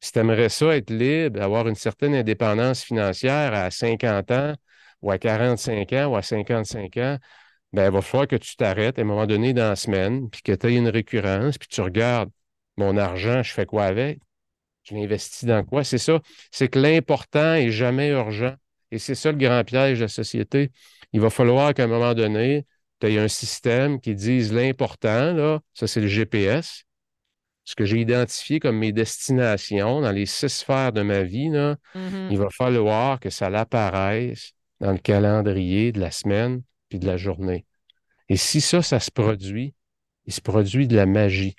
Si tu aimerais ça être libre, avoir une certaine indépendance financière à 50 ans ou à 45 ans ou à 55 ans, ben, il va falloir que tu t'arrêtes à un moment donné dans la semaine, puis que tu aies une récurrence, puis tu regardes mon argent, je fais quoi avec? Je l'investis dans quoi? C'est ça. C'est que l'important est jamais urgent. Et c'est ça le grand piège de la société. Il va falloir qu'à un moment donné, tu as un système qui dise l'important, là, ça c'est le GPS, ce que j'ai identifié comme mes destinations dans les six sphères de ma vie, mm-hmm. il va falloir que ça l'apparaisse dans le calendrier de la semaine puis de la journée. Et si ça, ça se produit, il se produit de la magie.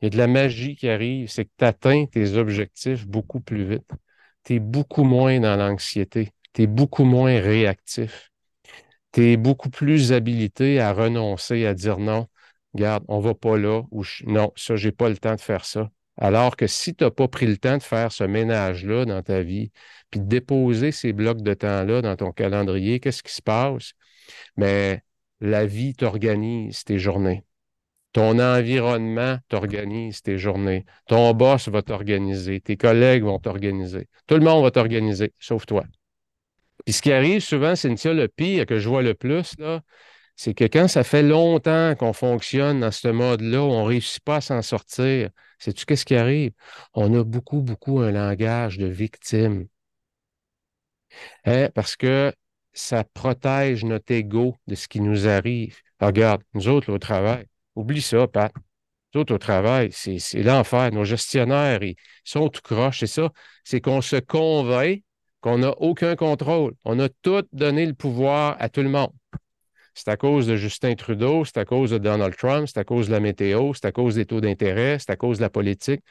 Il y a de la magie qui arrive, c'est que tu atteins tes objectifs beaucoup plus vite. Tu es beaucoup moins dans l'anxiété, tu es beaucoup moins réactif tu es beaucoup plus habilité à renoncer, à dire non, regarde, on va pas là, ou non, ça, j'ai pas le temps de faire ça. Alors que si tu n'as pas pris le temps de faire ce ménage-là dans ta vie, puis de déposer ces blocs de temps-là dans ton calendrier, qu'est-ce qui se passe? Mais ben, la vie t'organise tes journées. Ton environnement t'organise tes journées. Ton boss va t'organiser. Tes collègues vont t'organiser. Tout le monde va t'organiser, sauf toi. Puis ce qui arrive souvent, Cynthia, le pire que je vois le plus, là, c'est que quand ça fait longtemps qu'on fonctionne dans ce mode-là, on ne réussit pas à s'en sortir. Sais-tu qu'est-ce qui arrive? On a beaucoup, beaucoup un langage de victime. Hein, parce que ça protège notre ego de ce qui nous arrive. regarde, nous autres, au travail, oublie ça, Pat. Nous autres, au travail, c'est l'enfer. Nos gestionnaires, ils sont tout croches. C'est ça. C'est qu'on se convainc qu'on n'a aucun contrôle. On a tout donné le pouvoir à tout le monde. C'est à cause de Justin Trudeau, c'est à cause de Donald Trump, c'est à cause de la météo, c'est à cause des taux d'intérêt, c'est à cause de la politique.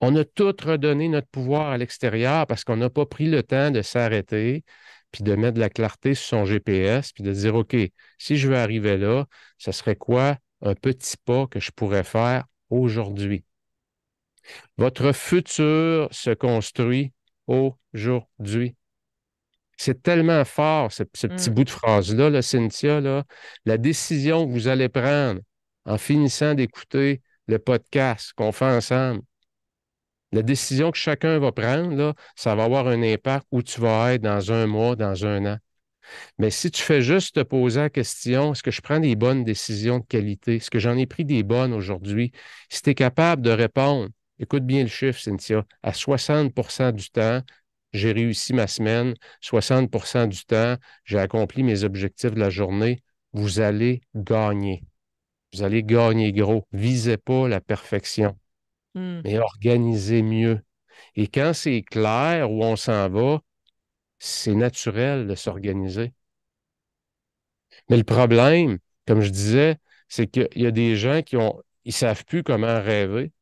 On a tout redonné notre pouvoir à l'extérieur parce qu'on n'a pas pris le temps de s'arrêter, puis de mettre de la clarté sur son GPS, puis de dire, OK, si je veux arriver là, ce serait quoi un petit pas que je pourrais faire aujourd'hui? Votre futur se construit aujourd'hui. C'est tellement fort, ce, petit mm. bout de phrase-là, Cynthia. La décision que vous allez prendre en finissant d'écouter le podcast qu'on fait ensemble, la décision que chacun va prendre, ça va avoir un impact où tu vas être dans un mois, dans un an. Mais si tu fais juste te poser la question, est-ce que je prends des bonnes décisions de qualité? Est-ce que j'en ai pris des bonnes aujourd'hui? Si tu es capable de répondre écoute bien le chiffre, Cynthia, à 60 du temps, j'ai réussi ma semaine, 60 du temps, j'ai accompli mes objectifs de la journée, vous allez gagner. Vous allez gagner gros. Visez pas la perfection, hmm. mais organisez mieux. Et quand c'est clair où on s'en va, c'est naturel de s'organiser. Mais le problème, comme je disais, c'est qu'il y a des gens qui ont, ils savent plus comment rêver.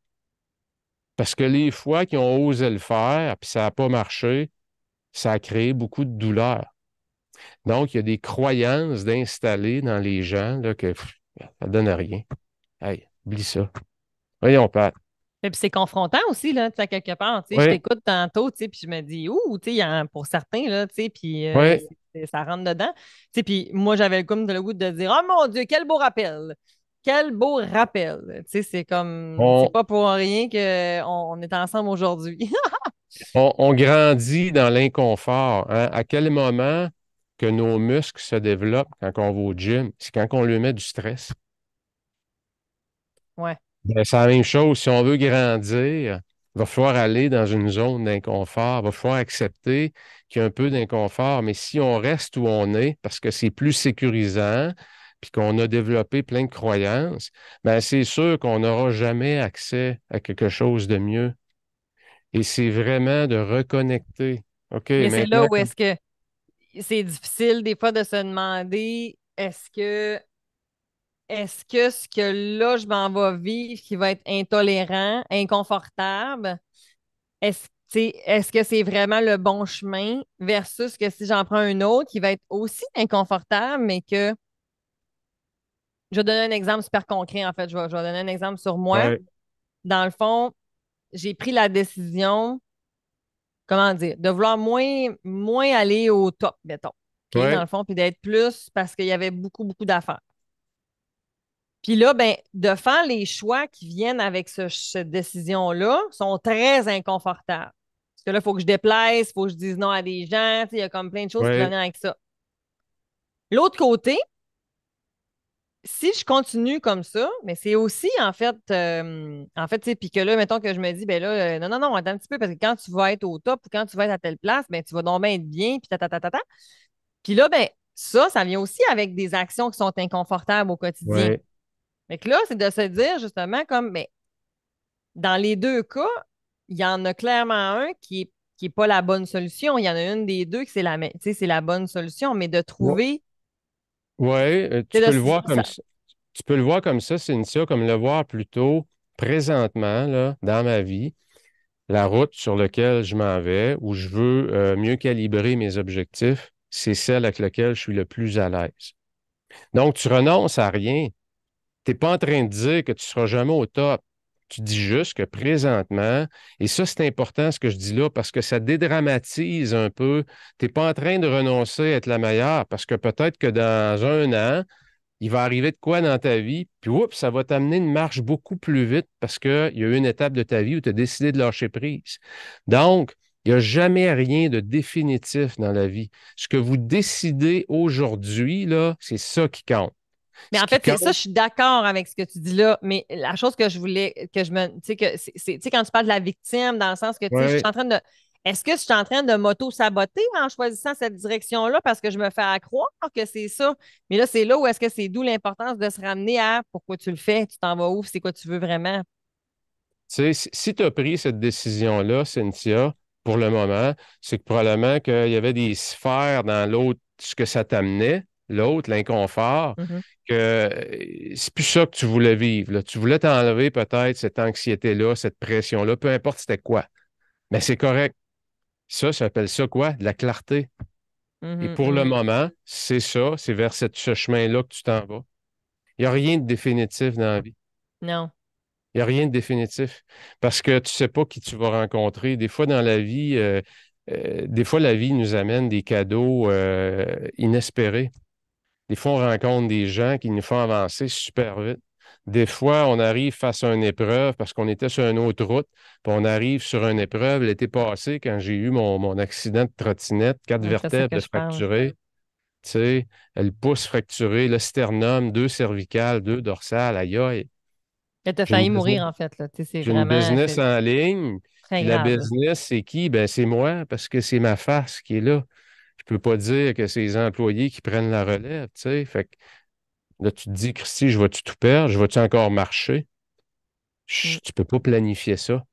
Parce que les fois qu'ils ont osé le faire, puis ça n'a pas marché, ça a créé beaucoup de douleur. Donc, il y a des croyances d'installer dans les gens que ça ne donne rien. Hey, oublie ça. Voyons, pas. puis c'est confrontant aussi, quelque part. Je t'écoute tantôt, tu puis je me dis, ouh, pour certains, là, puis euh, ça rentre dedans. Tu puis moi, j'avais comme de, le goût de dire, oh mon Dieu, quel beau rappel. Quel beau rappel. Tu sais, c'est comme. C'est pas pour rien qu'on est ensemble aujourd'hui. on, grandit dans l'inconfort. Hein. À quel moment que nos muscles se développent quand on va au gym? C'est quand on lui met du stress. Ouais. Ben, c'est la même chose. Si on veut grandir, il va falloir aller dans une zone d'inconfort, il va falloir accepter qu'il y a un peu d'inconfort, mais si on reste où on est, parce que c'est plus sécurisant, puis qu'on a développé plein de croyances, bien, c'est sûr qu'on n'aura jamais accès à quelque chose de mieux. Et c'est vraiment de reconnecter. OK. Mais c'est là où est-ce que c'est difficile des fois de se demander est-ce que est-ce que ce que là je m'en vais vivre qui va être intolérant, inconfortable, est-ce est-ce que c'est vraiment le bon chemin versus que si j'en prends un autre qui va être aussi inconfortable, mais que je vais donner un exemple super concret, en fait. Je vais, donner un exemple sur moi. Dans le fond, j'ai pris la décision, comment dire, de vouloir moins, moins aller au top, mettons. Dans le fond, puis d'être plus parce qu'il y avait beaucoup, beaucoup d'affaires. Puis là, ben, de faire les choix qui viennent avec cette décision-là sont très inconfortables. Parce que là, il faut que je déplace, il faut que je dise non à des gens, il y a comme plein de choses qui viennent avec ça. L'autre côté, si je continue comme ça, mais c'est aussi, en fait, euh, en fait, tu sais, puis que là, mettons que je me dis, ben là, euh, non, non, non, attends un petit peu, parce que quand tu vas être au top ou quand tu vas être à telle place, ben tu vas donc bien être bien, puis ta, ta, ta, ta, ta. Puis là, ben ça, ça vient aussi avec des actions qui sont inconfortables au quotidien. Mais que là, c'est de se dire, justement, comme, mais ben, dans les deux cas, il y en a clairement un qui qui n'est pas la bonne solution. Il y en a une des deux qui, c'est la, c'est la bonne solution, mais de trouver oui, euh, tu, peux le voir comme ça. tu peux le voir comme ça, Cynthia, comme le voir plutôt présentement là, dans ma vie, la route sur laquelle je m'en vais, où je veux euh, mieux calibrer mes objectifs, c'est celle avec laquelle je suis le plus à l'aise. Donc, tu renonces à rien. Tu n'es pas en train de dire que tu ne seras jamais au top. Tu dis juste que présentement, et ça c'est important ce que je dis là parce que ça dédramatise un peu, tu n'es pas en train de renoncer à être la meilleure parce que peut-être que dans un an, il va arriver de quoi dans ta vie, puis oups, ça va t'amener une marche beaucoup plus vite parce qu'il y a eu une étape de ta vie où tu as décidé de lâcher prise. Donc, il n'y a jamais rien de définitif dans la vie. Ce que vous décidez aujourd'hui, là, c'est ça qui compte. Mais en fait, c'est ça, je suis d'accord avec ce que tu dis là, mais la chose que je voulais que je me. Tu sais, c'est, quand tu parles de la victime, dans le sens que tu sais, je suis en train de. Est-ce que je suis en train de m'auto-saboter en choisissant cette direction-là parce que je me fais à croire que c'est ça? Mais là, c'est là où est-ce que c'est d'où l'importance de se ramener à pourquoi tu le fais, tu t'en vas où, c'est quoi tu veux vraiment? Tu sais, si tu as pris cette décision-là, Cynthia, pour le moment, c'est que probablement qu'il y avait des sphères dans l'autre, ce que ça t'amenait, l'autre, l'inconfort, mm-hmm. que euh, c'est plus ça que tu voulais vivre. Tu voulais t'enlever peut-être cette anxiété-là, cette pression-là, peu importe c'était quoi. Mais c'est correct. Ça, ça s'appelle ça quoi? la clarté. Mm-hmm, Et pour le mm-hmm. moment, c'est ça, c'est vers ce chemin-là que tu t'en vas. Il n'y a rien de définitif dans la vie. Non. Il n'y a rien de définitif. Parce que tu ne sais pas qui tu vas rencontrer. Des fois, dans la vie, euh, euh, des fois, la vie nous amène des cadeaux inespérés. Des fois, on rencontre des gens qui nous font avancer super vite. Des fois, on arrive face à une épreuve parce qu'on était sur une autre route, puis on arrive sur une épreuve. L'été passé, quand j'ai eu mon, accident de trottinette, quatre vertèbres fracturées, tu sais, le pouce fracturé, le sternum, deux cervicales, deux dorsales, aïe aïe. Elle failli mourir, en fait. Là. une business en ligne. La business, c'est qui? Ben, c'est moi, parce que c'est ma face qui est là peux pas dire que c'est les employés qui prennent la relève, tu sais. que là, tu te dis, Christy, je vais-tu tout perdre? Je vais-tu encore marcher? Tu mm. tu peux pas planifier ça.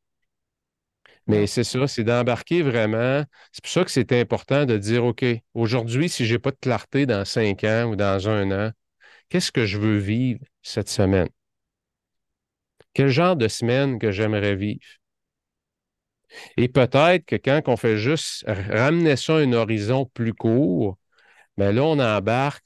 Mais c'est ça, c'est d'embarquer vraiment. C'est pour ça que c'est important de dire, OK, aujourd'hui, si j'ai pas de clarté dans cinq ans ou dans un an, qu'est-ce que je veux vivre cette semaine? Quel genre de semaine que j'aimerais vivre? Et peut-être que quand on fait juste ramener ça à un horizon plus court, bien là, on embarque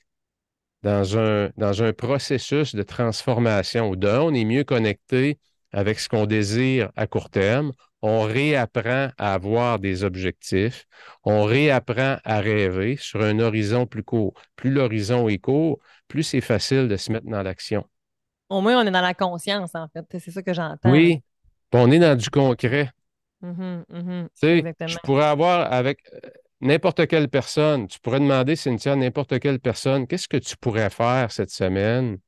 dans un, dans un processus de transformation. D'un, on est mieux connecté avec ce qu'on désire à court terme. On réapprend à avoir des objectifs. On réapprend à rêver sur un horizon plus court. Plus l'horizon est court, plus c'est facile de se mettre dans l'action. Au moins, on est dans la conscience, en fait. C'est ça que j'entends. Oui, on est dans du concret. Mm-hmm, mm-hmm. Tu je pourrais avoir avec euh, n'importe quelle personne, tu pourrais demander, Cynthia, n'importe quelle personne, qu'est-ce que tu pourrais faire cette semaine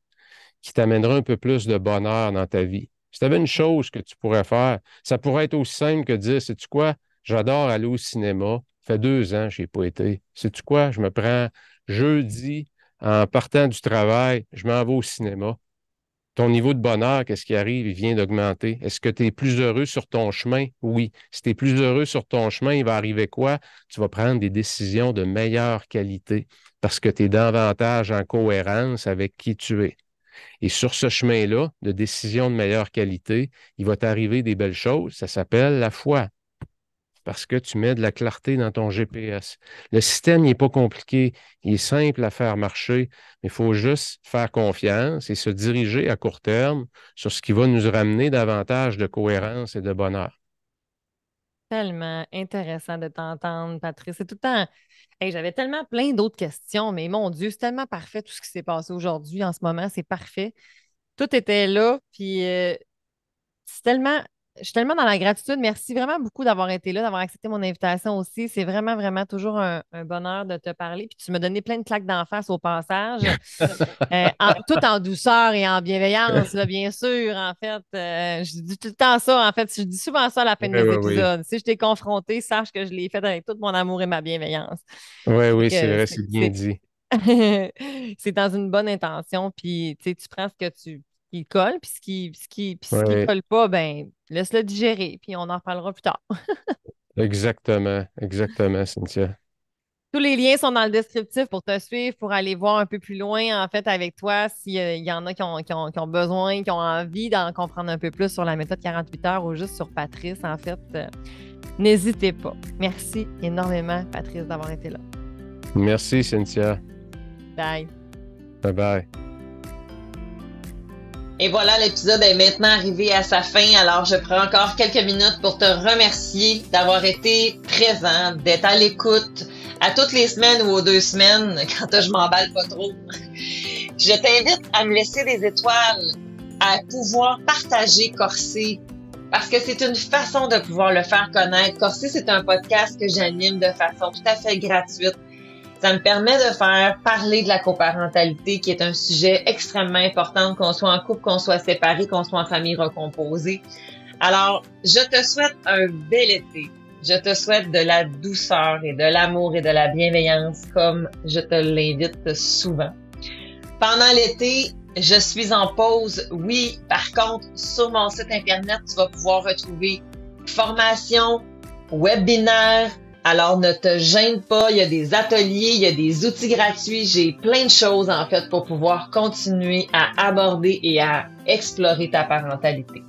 qui t'amènerait un peu plus de bonheur dans ta vie? Si tu avais une chose que tu pourrais faire, ça pourrait être aussi simple que de dire, sais-tu quoi, j'adore aller au cinéma, ça fait deux ans que je n'ai pas été. Sais-tu quoi, je me prends jeudi en partant du travail, je m'en vais au cinéma. Ton niveau de bonheur, qu'est-ce qui arrive? Il vient d'augmenter. Est-ce que tu es plus heureux sur ton chemin? Oui. Si tu es plus heureux sur ton chemin, il va arriver quoi? Tu vas prendre des décisions de meilleure qualité parce que tu es davantage en cohérence avec qui tu es. Et sur ce chemin-là, de décisions de meilleure qualité, il va t'arriver des belles choses. Ça s'appelle la foi parce que tu mets de la clarté dans ton GPS. Le système n'est pas compliqué, il est simple à faire marcher, mais il faut juste faire confiance et se diriger à court terme sur ce qui va nous ramener davantage de cohérence et de bonheur. Tellement intéressant de t'entendre, Patrice. C'est tout le temps. J'avais tellement plein d'autres questions, mais mon Dieu, c'est tellement parfait tout ce qui s'est passé aujourd'hui en ce moment. C'est parfait. Tout était là, puis euh, c'est tellement je suis tellement dans la gratitude. Merci vraiment beaucoup d'avoir été là, d'avoir accepté mon invitation aussi. C'est vraiment, vraiment toujours un, bonheur de te parler. Puis tu m'as donné plein de claques d'en face au passage. Euh, tout en douceur et en bienveillance, bien sûr. En fait, euh, je dis tout le temps ça. En fait, je dis souvent ça à la fin des épisodes. Si je t'ai confronté, sache que je l'ai fait avec tout mon amour et ma bienveillance. Oui, oui, c'est euh, vrai, c'est bien dit. c'est dans une bonne intention. Puis tu prends ce que tu qui colle, puis ce qui ce colle pas, ben laisse-le digérer, puis on en reparlera plus tard. exactement, exactement, Cynthia. Tous les liens sont dans le descriptif pour te suivre, pour aller voir un peu plus loin, en fait, avec toi, s'il y en a qui ont, besoin, qui ont envie d'en comprendre un peu plus sur la méthode 48 heures ou juste sur Patrice, en fait, euh, n'hésitez pas. Merci énormément, Patrice, d'avoir été là. Merci, Cynthia. Bye. Bye-bye. Et voilà, l'épisode est maintenant arrivé à sa fin. Alors, je prends encore quelques minutes pour te remercier d'avoir été présent, d'être à l'écoute à toutes les semaines ou aux deux semaines, quand je m'emballe pas trop. Je t'invite à me laisser des étoiles, à pouvoir partager Corsé, parce que c'est une façon de pouvoir le faire connaître. Corsé, c'est un podcast que j'anime de façon tout à fait gratuite ça me permet de faire parler de la coparentalité, qui est un sujet extrêmement important, qu'on soit en couple, qu'on soit séparé, qu'on soit en famille recomposée. Alors, je te souhaite un bel été. Je te souhaite de la douceur et de l'amour et de la bienveillance, comme je te l'invite souvent. Pendant l'été, je suis en pause, oui. Par contre, sur mon site Internet, tu vas pouvoir retrouver formation, webinaire. Alors ne te gêne pas, il y a des ateliers, il y a des outils gratuits, j'ai plein de choses en fait pour pouvoir continuer à aborder et à explorer ta parentalité.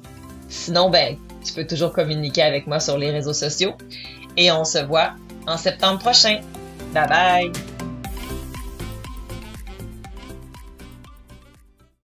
Sinon, ben, tu peux toujours communiquer avec moi sur les réseaux sociaux et on se voit en septembre prochain. Bye bye!